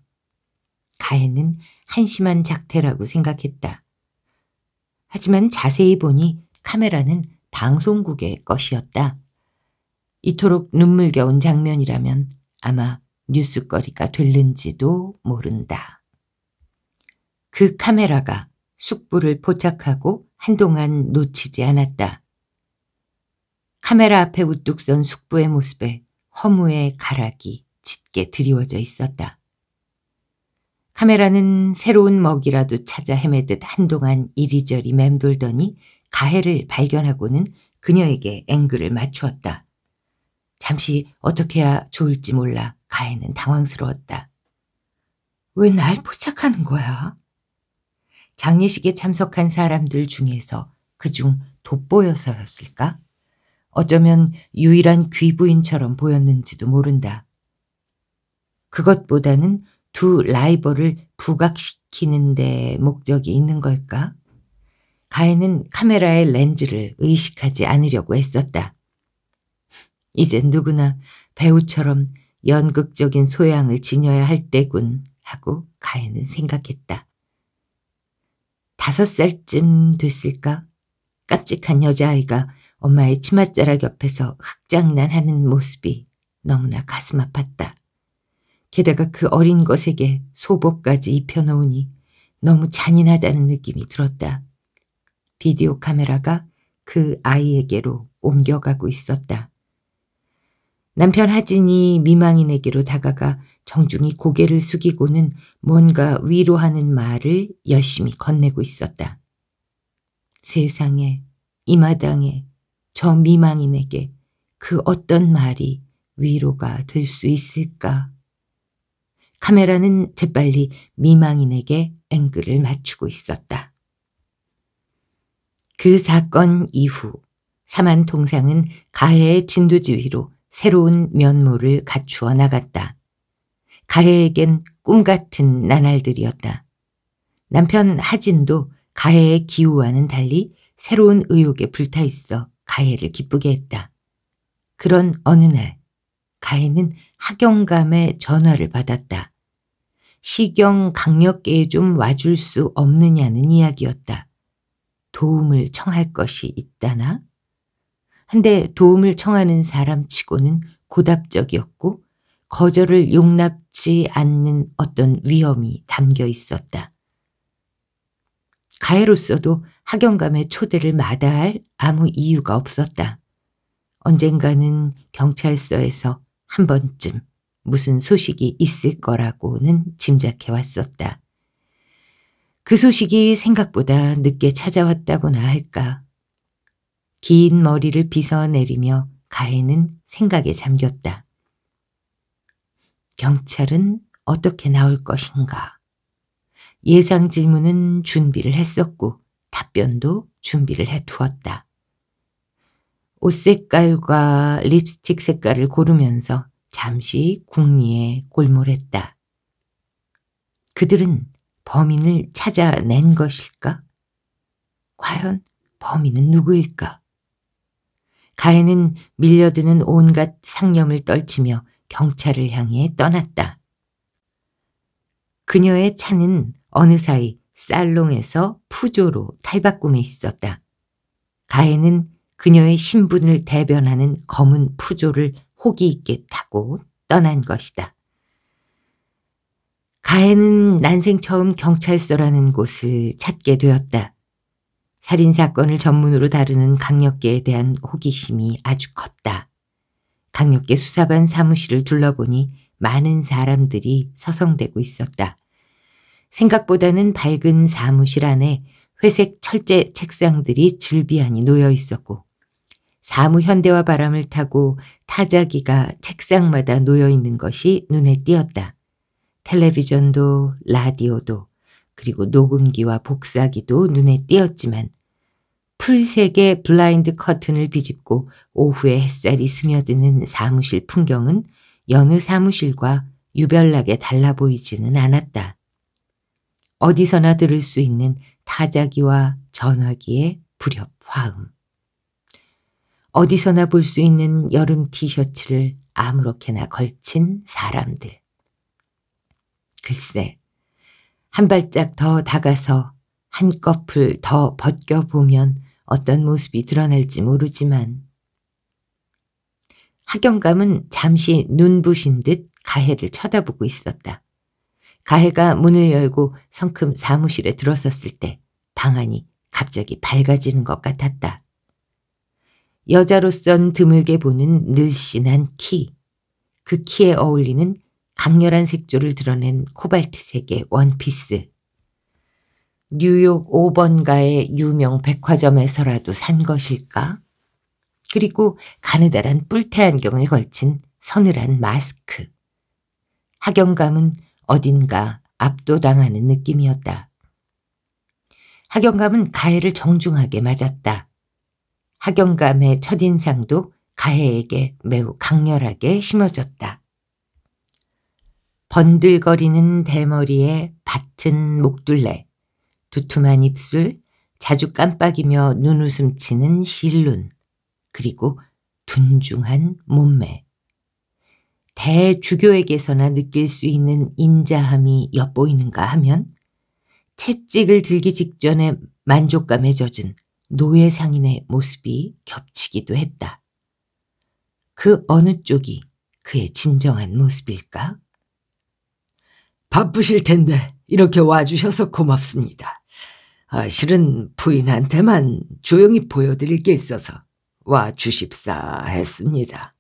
가해는 한심한 작태라고 생각했다. 하지만 자세히 보니 카메라는 방송국의 것이었다. 이토록 눈물겨운 장면이라면 아마 뉴스거리가 될는지도 모른다. 그 카메라가 숙부를 포착하고 한동안 놓치지 않았다. 카메라 앞에 우뚝 선 숙부의 모습에 허무의 가락이 짙게 드리워져 있었다. 카메라는 새로운 먹이라도 찾아 헤매듯 한동안 이리저리 맴돌더니 가해를 발견하고는 그녀에게 앵글을 맞추었다. 잠시 어떻게 해야 좋을지 몰라 가해는 당황스러웠다. 왜 날 포착하는 거야? 장례식에 참석한 사람들 중에서 그중 돋보여서였을까? 어쩌면 유일한 귀부인처럼 보였는지도 모른다. 그것보다는 두 라이벌을 부각시키는 데 목적이 있는 걸까? 가인은 카메라의 렌즈를 의식하지 않으려고 했었다. 이제 누구나 배우처럼 연극적인 소양을 지녀야 할 때군 하고 가인은 생각했다. 다섯 살쯤 됐을까? 깜찍한 여자아이가 엄마의 치맛자락 옆에서 흑장난하는 모습이 너무나 가슴 아팠다. 게다가 그 어린 것에게 소복까지 입혀놓으니 너무 잔인하다는 느낌이 들었다. 비디오 카메라가 그 아이에게로 옮겨가고 있었다. 남편 하진이 미망인에게로 다가가 정중히 고개를 숙이고는 뭔가 위로하는 말을 열심히 건네고 있었다. 세상에, 이 마당에, 저 미망인에게 그 어떤 말이 위로가 될 수 있을까? 카메라는 재빨리 미망인에게 앵글을 맞추고 있었다. 그 사건 이후 사만 통상은 가해의 진두지휘로 새로운 면모를 갖추어 나갔다. 가해에겐 꿈 같은 나날들이었다. 남편 하진도 가해의 기우와는 달리 새로운 의욕에 불타 있어 가해를 기쁘게 했다. 그런 어느 날 가인은 학영감의 전화를 받았다. 시경 강력계에 좀 와줄 수 없느냐는 이야기였다. 도움을 청할 것이 있다나? 한데 도움을 청하는 사람치고는 고답적이었고 거절을 용납지 않는 어떤 위험이 담겨 있었다. 가해로서도 학영감의 초대를 마다할 아무 이유가 없었다. 언젠가는 경찰서에서 한 번쯤 무슨 소식이 있을 거라고는 짐작해 왔었다. 그 소식이 생각보다 늦게 찾아왔다고나 할까. 긴 머리를 빗어내리며 가해는 생각에 잠겼다. 경찰은 어떻게 나올 것인가? 예상 질문은 준비를 했었고 답변도 준비를 해두었다. 옷 색깔과 립스틱 색깔을 고르면서 잠시 궁리에 골몰했다. 그들은 범인을 찾아낸 것일까? 과연 범인은 누구일까? 가해는 밀려드는 온갖 상념을 떨치며 경찰을 향해 떠났다. 그녀의 차는 어느 사이 살롱에서 푸조로 탈바꿈에 있었다. 가해는 그녀의 신분을 대변하는 검은 푸조를 호기 있게 타고 떠난 것이다. 가해는 난생 처음 경찰서라는 곳을 찾게 되었다. 살인사건을 전문으로 다루는 강력계에 대한 호기심이 아주 컸다. 강력계 수사반 사무실을 둘러보니 많은 사람들이 서성대고 있었다. 생각보다는 밝은 사무실 안에 회색 철제 책상들이 즐비하니 놓여 있었고 사무현대와 바람을 타고 타자기가 책상마다 놓여 있는 것이 눈에 띄었다. 텔레비전도 라디오도 그리고 녹음기와 복사기도 눈에 띄었지만 풀색의 블라인드 커튼을 비집고 오후에 햇살이 스며드는 사무실 풍경은 여느 사무실과 유별나게 달라 보이지는 않았다. 어디서나 들을 수 있는 타자기와 전화기의 불협화음. 어디서나 볼 수 있는 여름 티셔츠를 아무렇게나 걸친 사람들. 글쎄, 한 발짝 더 다가서 한꺼풀 더 벗겨보면 어떤 모습이 드러날지 모르지만 학경감은 잠시 눈부신 듯 가해를 쳐다보고 있었다. 가해가 문을 열고 성큼 사무실에 들어섰을 때 방안이 갑자기 밝아지는 것 같았다. 여자로선 드물게 보는 늘씬한 키, 그 키에 어울리는 강렬한 색조를 드러낸 코발트색의 원피스, 뉴욕 5번가의 유명 백화점에서라도 산 것일까? 그리고 가느다란 뿔테 안경을 걸친 서늘한 마스크. 학영감은 어딘가 압도당하는 느낌이었다. 학영감은 가해를 정중하게 맞았다. 학영감의 첫인상도 가해에게 매우 강렬하게 심어졌다. 번들거리는 대머리에 밭은 목둘레, 두툼한 입술, 자주 깜빡이며 눈웃음 치는 실눈, 그리고 둔중한 몸매. 대주교에게서나 느낄 수 있는 인자함이 엿보이는가 하면 채찍을 들기 직전에 만족감에 젖은 노예 상인의 모습이 겹치기도 했다. 그 어느 쪽이 그의 진정한 모습일까? 바쁘실 텐데 이렇게 와주셔서 고맙습니다. 아, 실은 부인한테만 조용히 보여드릴 게 있어서 와 주십사 했습니다.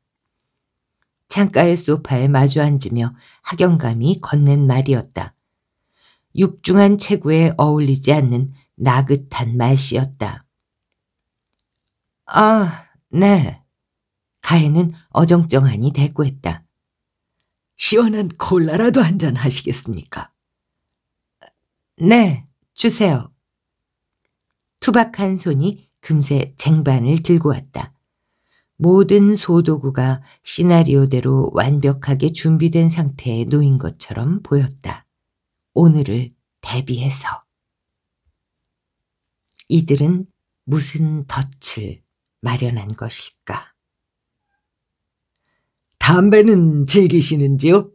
창가의 소파에 마주 앉으며 학영감이 건넨 말이었다. 육중한 체구에 어울리지 않는 나긋한 맛이었다 아, 네. 가해는 어정쩡하니 대꾸했다. 시원한 콜라라도 한 잔 하시겠습니까? 네, 주세요. 투박한 손이 금세 쟁반을 들고 왔다. 모든 소도구가 시나리오대로 완벽하게 준비된 상태에 놓인 것처럼 보였다. 오늘을 대비해서. 이들은 무슨 덫을 마련한 것일까? 담배는 즐기시는지요?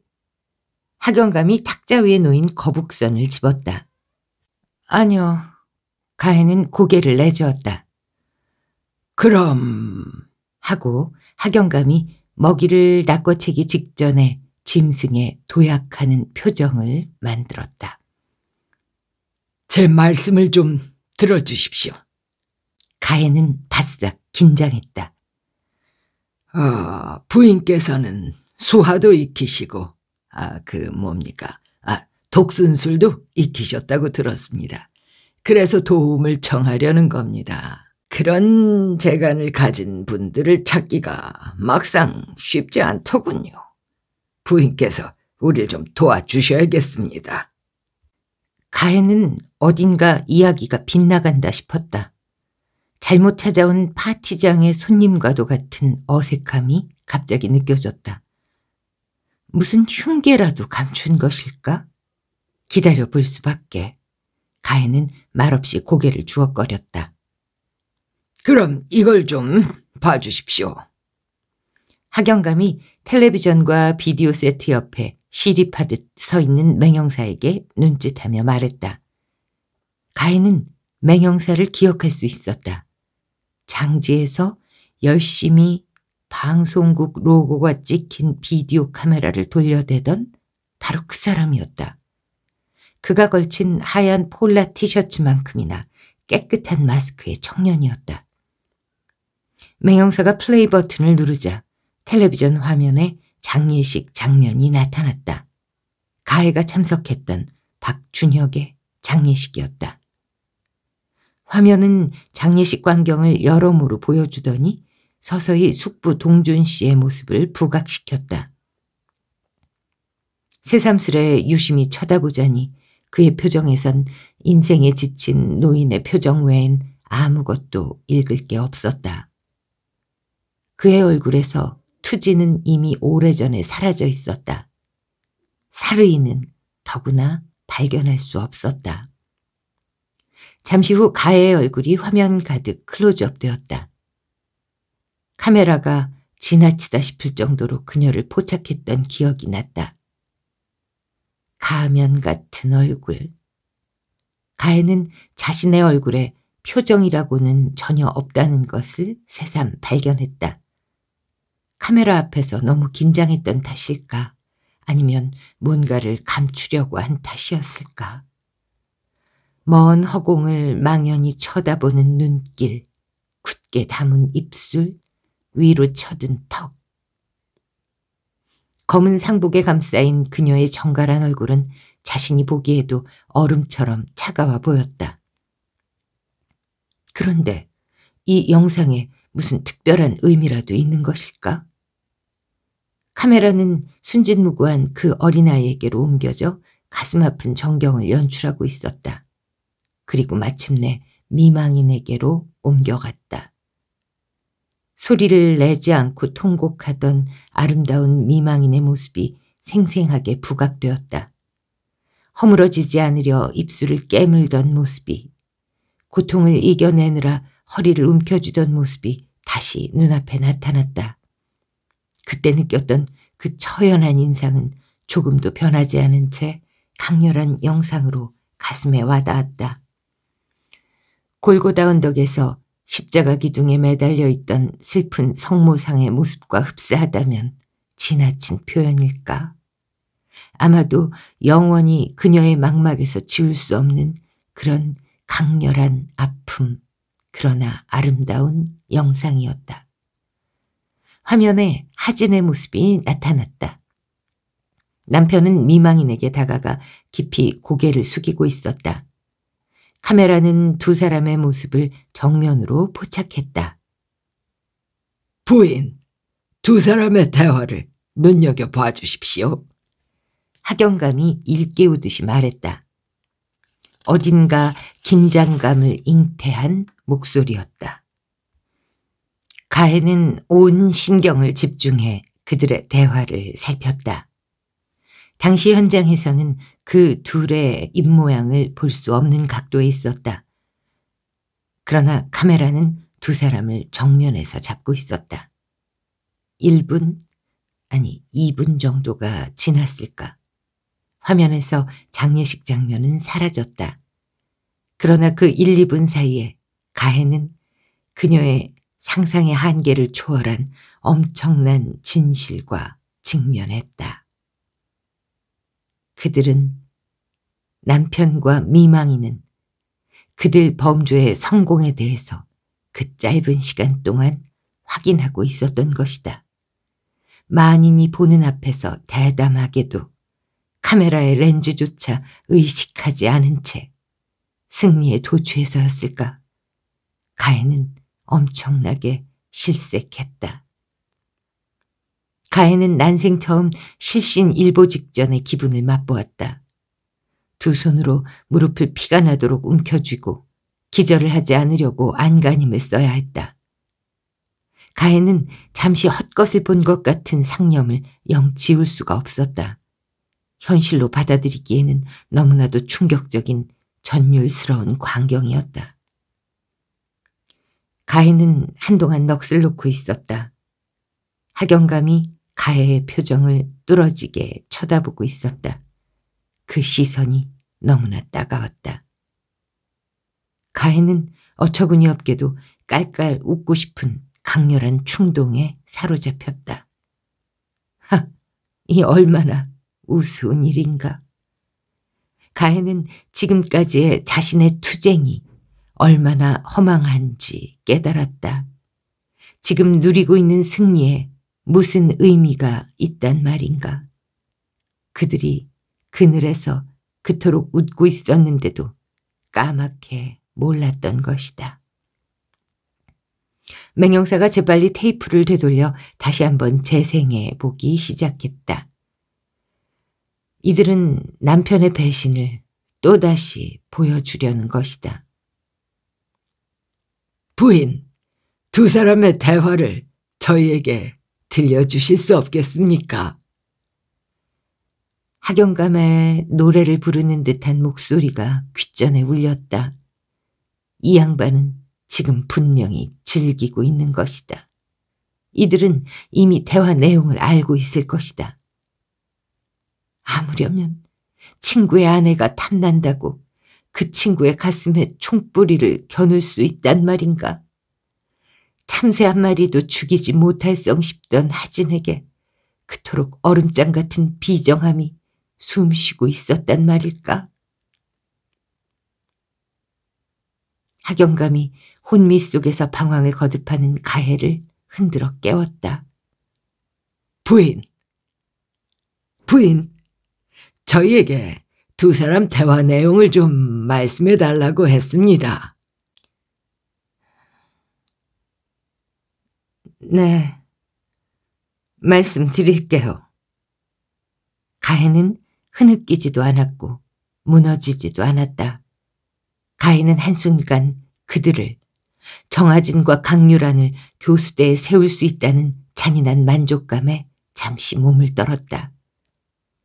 학연감이 탁자 위에 놓인 거북선을 집었다. 아니요. 가해는 고개를 내주었다. 그럼 하고 학연감이 먹이를 낚아채기 직전에 짐승에 도약하는 표정을 만들었다. 제 말씀을 좀 들어주십시오. 가해는 바싹 긴장했다. 아, 부인께서는 수화도 익히시고, 아, 그 뭡니까? 아, 독순술도 익히셨다고 들었습니다. 그래서 도움을 청하려는 겁니다. 그런 재간을 가진 분들을 찾기가 막상 쉽지 않더군요. 부인께서 우릴 좀 도와주셔야겠습니다. 가해는 어딘가 이야기가 빗나간다 싶었다. 잘못 찾아온 파티장의 손님과도 같은 어색함이 갑자기 느껴졌다. 무슨 흉계라도 감춘 것일까? 기다려 볼 수밖에. 가해는 말없이 고개를 주걱거렸다. 그럼 이걸 좀 봐주십시오. 학경감이 텔레비전과 비디오 세트 옆에 시립하듯 서 있는 맹형사에게 눈짓하며 말했다. 가인은 맹형사를 기억할 수 있었다. 장지에서 열심히 방송국 로고가 찍힌 비디오 카메라를 돌려대던 바로 그 사람이었다. 그가 걸친 하얀 폴라 티셔츠만큼이나 깨끗한 마스크의 청년이었다. 맹영사가 플레이 버튼을 누르자 텔레비전 화면에 장례식 장면이 나타났다. 가해가 참석했던 박준혁의 장례식이었다. 화면은 장례식 광경을 여러모로 보여주더니 서서히 숙부 동준 씨의 모습을 부각시켰다. 새삼스레 유심히 쳐다보자니 그의 표정에선 인생에 지친 노인의 표정 외엔 아무것도 읽을 게 없었다. 그의 얼굴에서 투지는 이미 오래전에 사라져 있었다. 사르이는 더구나 발견할 수 없었다. 잠시 후 가해의 얼굴이 화면 가득 클로즈업 되었다. 카메라가 지나치다 싶을 정도로 그녀를 포착했던 기억이 났다. 가면 같은 얼굴. 가해는 자신의 얼굴에 표정이라고는 전혀 없다는 것을 새삼 발견했다. 카메라 앞에서 너무 긴장했던 탓일까? 아니면 뭔가를 감추려고 한 탓이었을까? 먼 허공을 망연히 쳐다보는 눈길, 굳게 담은 입술, 위로 쳐든 턱. 검은 상복에 감싸인 그녀의 정갈한 얼굴은 자신이 보기에도 얼음처럼 차가워 보였다. 그런데 이 영상에 무슨 특별한 의미라도 있는 것일까? 카메라는 순진무구한 그 어린아이에게로 옮겨져 가슴 아픈 전경을 연출하고 있었다. 그리고 마침내 미망인에게로 옮겨갔다. 소리를 내지 않고 통곡하던 아름다운 미망인의 모습이 생생하게 부각되었다. 허물어지지 않으려 입술을 깨물던 모습이 고통을 이겨내느라 허리를 움켜쥐던 모습이 다시 눈앞에 나타났다. 그때 느꼈던 그 처연한 인상은 조금도 변하지 않은 채 강렬한 영상으로 가슴에 와닿았다. 골고다 언덕에서 십자가 기둥에 매달려 있던 슬픈 성모상의 모습과 흡사하다면 지나친 표현일까? 아마도 영원히 그녀의 망막에서 지울 수 없는 그런 강렬한 아픔, 그러나 아름다운 영상이었다. 화면에 하진의 모습이 나타났다. 남편은 미망인에게 다가가 깊이 고개를 숙이고 있었다. 카메라는 두 사람의 모습을 정면으로 포착했다. 부인, 두 사람의 대화를 눈여겨 봐주십시오. 학경감이 일깨우듯이 말했다. 어딘가 긴장감을 잉태한 목소리였다. 가해는 온 신경을 집중해 그들의 대화를 살폈다. 당시 현장에서는 그 둘의 입모양을 볼 수 없는 각도에 있었다. 그러나 카메라는 두 사람을 정면에서 잡고 있었다. 1분, 아니 2분 정도가 지났을까. 화면에서 장례식 장면은 사라졌다. 그러나 그 1, 2분 사이에 가해는 그녀의 상상의 한계를 초월한 엄청난 진실과 직면했다. 그들은 남편과 미망인은 그들 범죄의 성공에 대해서 그 짧은 시간 동안 확인하고 있었던 것이다. 만인이 보는 앞에서 대담하게도 카메라의 렌즈조차 의식하지 않은 채 승리에 도취해서였을까. 가해는 엄청나게 실색했다. 가해는 난생 처음 실신 일보 직전의 기분을 맛보았다. 두 손으로 무릎을 피가 나도록 움켜쥐고 기절을 하지 않으려고 안간힘을 써야 했다. 가해는 잠시 헛것을 본 것 같은 상념을 영 지울 수가 없었다. 현실로 받아들이기에는 너무나도 충격적인 전율스러운 광경이었다. 가해는 한동안 넋을 놓고 있었다. 학연감이 가해의 표정을 뚫어지게 쳐다보고 있었다. 그 시선이 너무나 따가웠다. 가해는 어처구니 없게도 깔깔 웃고 싶은 강렬한 충동에 사로잡혔다. 하, 이 얼마나 우스운 일인가. 가해는 지금까지의 자신의 투쟁이 얼마나 허망한지 깨달았다. 지금 누리고 있는 승리에 무슨 의미가 있단 말인가. 그들이 그늘에서 그토록 웃고 있었는데도 까맣게 몰랐던 것이다. 맹영사가 재빨리 테이프를 되돌려 다시 한번 재생해 보기 시작했다. 이들은 남편의 배신을 또다시 보여주려는 것이다. 부인, 두 사람의 대화를 저희에게 들려주실 수 없겠습니까? 학경감의 노래를 부르는 듯한 목소리가 귓전에 울렸다. 이 양반은 지금 분명히 즐기고 있는 것이다. 이들은 이미 대화 내용을 알고 있을 것이다. 아무려면 친구의 아내가 탐난다고 그 친구의 가슴에 총뿌리를 겨눌 수 있단 말인가? 참새 한 마리도 죽이지 못할 성 싶던 하진에게 그토록 얼음장 같은 비정함이 숨쉬고 있었단 말일까? 학경감이 혼미 속에서 방황을 거듭하는 가해를 흔들어 깨웠다. 부인! 부인! 저희에게 두 사람 대화 내용을 좀 말씀해 달라고 했습니다. 네. 말씀드릴게요. 가해는 흐느끼지도 않았고 무너지지도 않았다. 가해는 한순간 그들을 정아진과 강유란을 교수대에 세울 수 있다는 잔인한 만족감에 잠시 몸을 떨었다.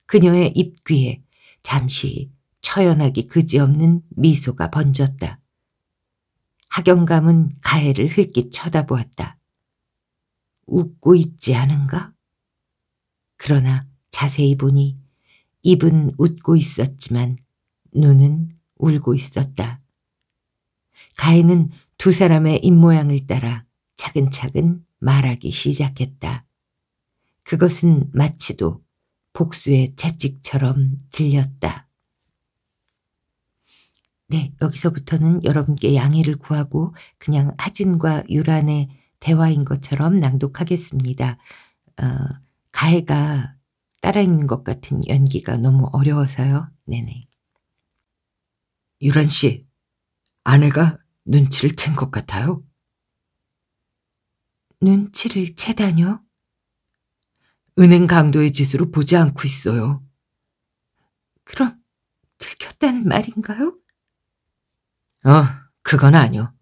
그녀의 입귀에 잠시 처연하기 그지없는 미소가 번졌다. 학경감은 가해를 흘끼 쳐다보았다. 웃고 있지 않은가? 그러나 자세히 보니 입은 웃고 있었지만 눈은 울고 있었다. 가인은 두 사람의 입모양을 따라 차근차근 말하기 시작했다. 그것은 마치도 복수의 채찍처럼 들렸다. 네, 여기서부터는 여러분께 양해를 구하고 그냥 하진과 유란의 대화인 것처럼 낭독하겠습니다. 어, 가해가 따라 있는것 같은 연기가 너무 어려워서요. 네네. 유란 씨, 아내가 눈치를 챈 것 같아요. 눈치를 채다뇨? 은행 강도의 짓으로 보지 않고 있어요. 그럼 들켰다는 말인가요? 어, 그건 아니요.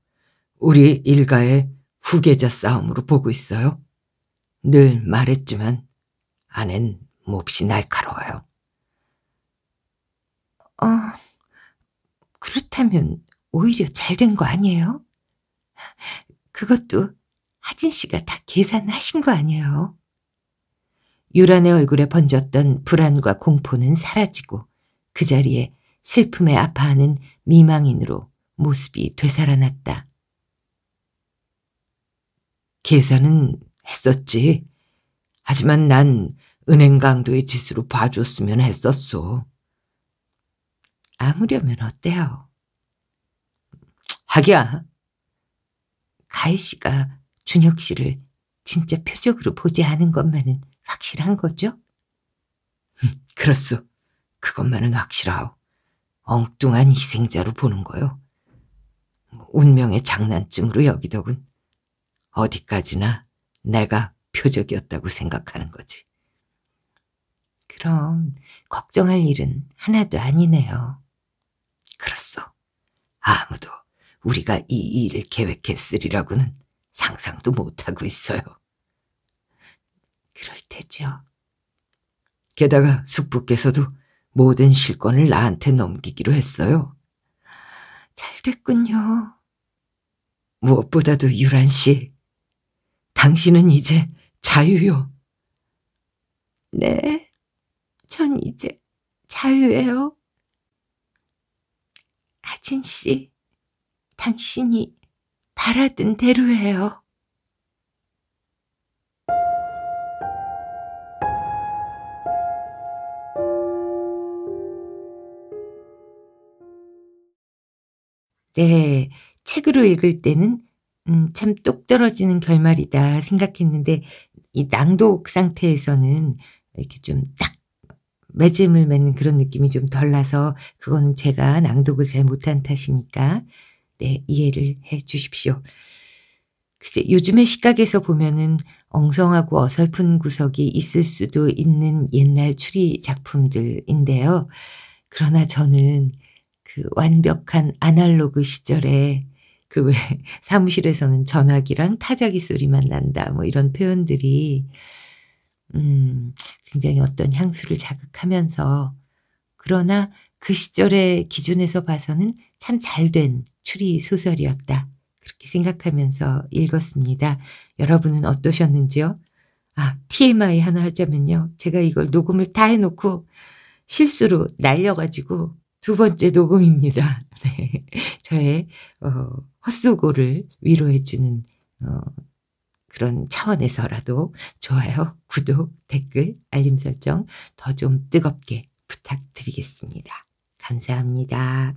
우리 일가에 후계자 싸움으로 보고 있어요. 늘 말했지만 아는 몹시 날카로워요. 어, 그렇다면 오히려 잘 된 거 아니에요? 그것도 하진 씨가 다 계산하신 거 아니에요? 유란의 얼굴에 번졌던 불안과 공포는 사라지고 그 자리에 슬픔에 아파하는 미망인으로 모습이 되살아났다. 계산은 했었지. 하지만 난 은행 강도의 짓으로 봐줬으면 했었소. 아무려면 어때요? 하기야. 가희 씨가 준혁 씨를 진짜 표적으로 보지 않은 것만은 확실한 거죠? 그렇소. 그것만은 확실하오. 엉뚱한 희생자로 보는 거요. 운명의 장난증으로 여기더군. 어디까지나 내가 표적이었다고 생각하는 거지. 그럼 걱정할 일은 하나도 아니네요. 그렇소. 아무도 우리가 이 일을 계획했으리라고는 상상도 못하고 있어요. 그럴 테죠. 게다가 숙부께서도 모든 실권을 나한테 넘기기로 했어요. 잘 됐군요. 무엇보다도 유란 씨, 당신은 이제 자유요. 네, 전 이제 자유예요. 하진 씨, 당신이 바라던 대로예요. 네, 책으로 읽을 때는 음, 참똑 떨어지는 결말이다 생각했는데 이 낭독 상태에서는 이렇게 좀 딱 매짐을 맺는 그런 느낌이 좀 덜 나서 그거는 제가 낭독을 잘 못한 탓이니까 네, 이해를 해 주십시오. 글쎄, 요즘의 시각에서 보면은 엉성하고 어설픈 구석이 있을 수도 있는 옛날 추리 작품들인데요. 그러나 저는 그 완벽한 아날로그 시절에 그왜 사무실에서는 전화기랑 타자기 소리만 난다. 뭐 이런 표현들이 음, 굉장히 어떤 향수를 자극하면서 그러나 그 시절의 기준에서 봐서는 참 잘된 추리 소설이었다. 그렇게 생각하면서 읽었습니다. 여러분은 어떠셨는지요? 아, TMI 하나 하자면요. 제가 이걸 녹음을 다 해놓고 실수로 날려가지고 두 번째 녹음입니다. 네. 저의 어, 헛수고를 위로해주는 어, 그런 차원에서라도 좋아요, 구독, 댓글, 알림 설정 더 좀 뜨겁게 부탁드리겠습니다. 감사합니다.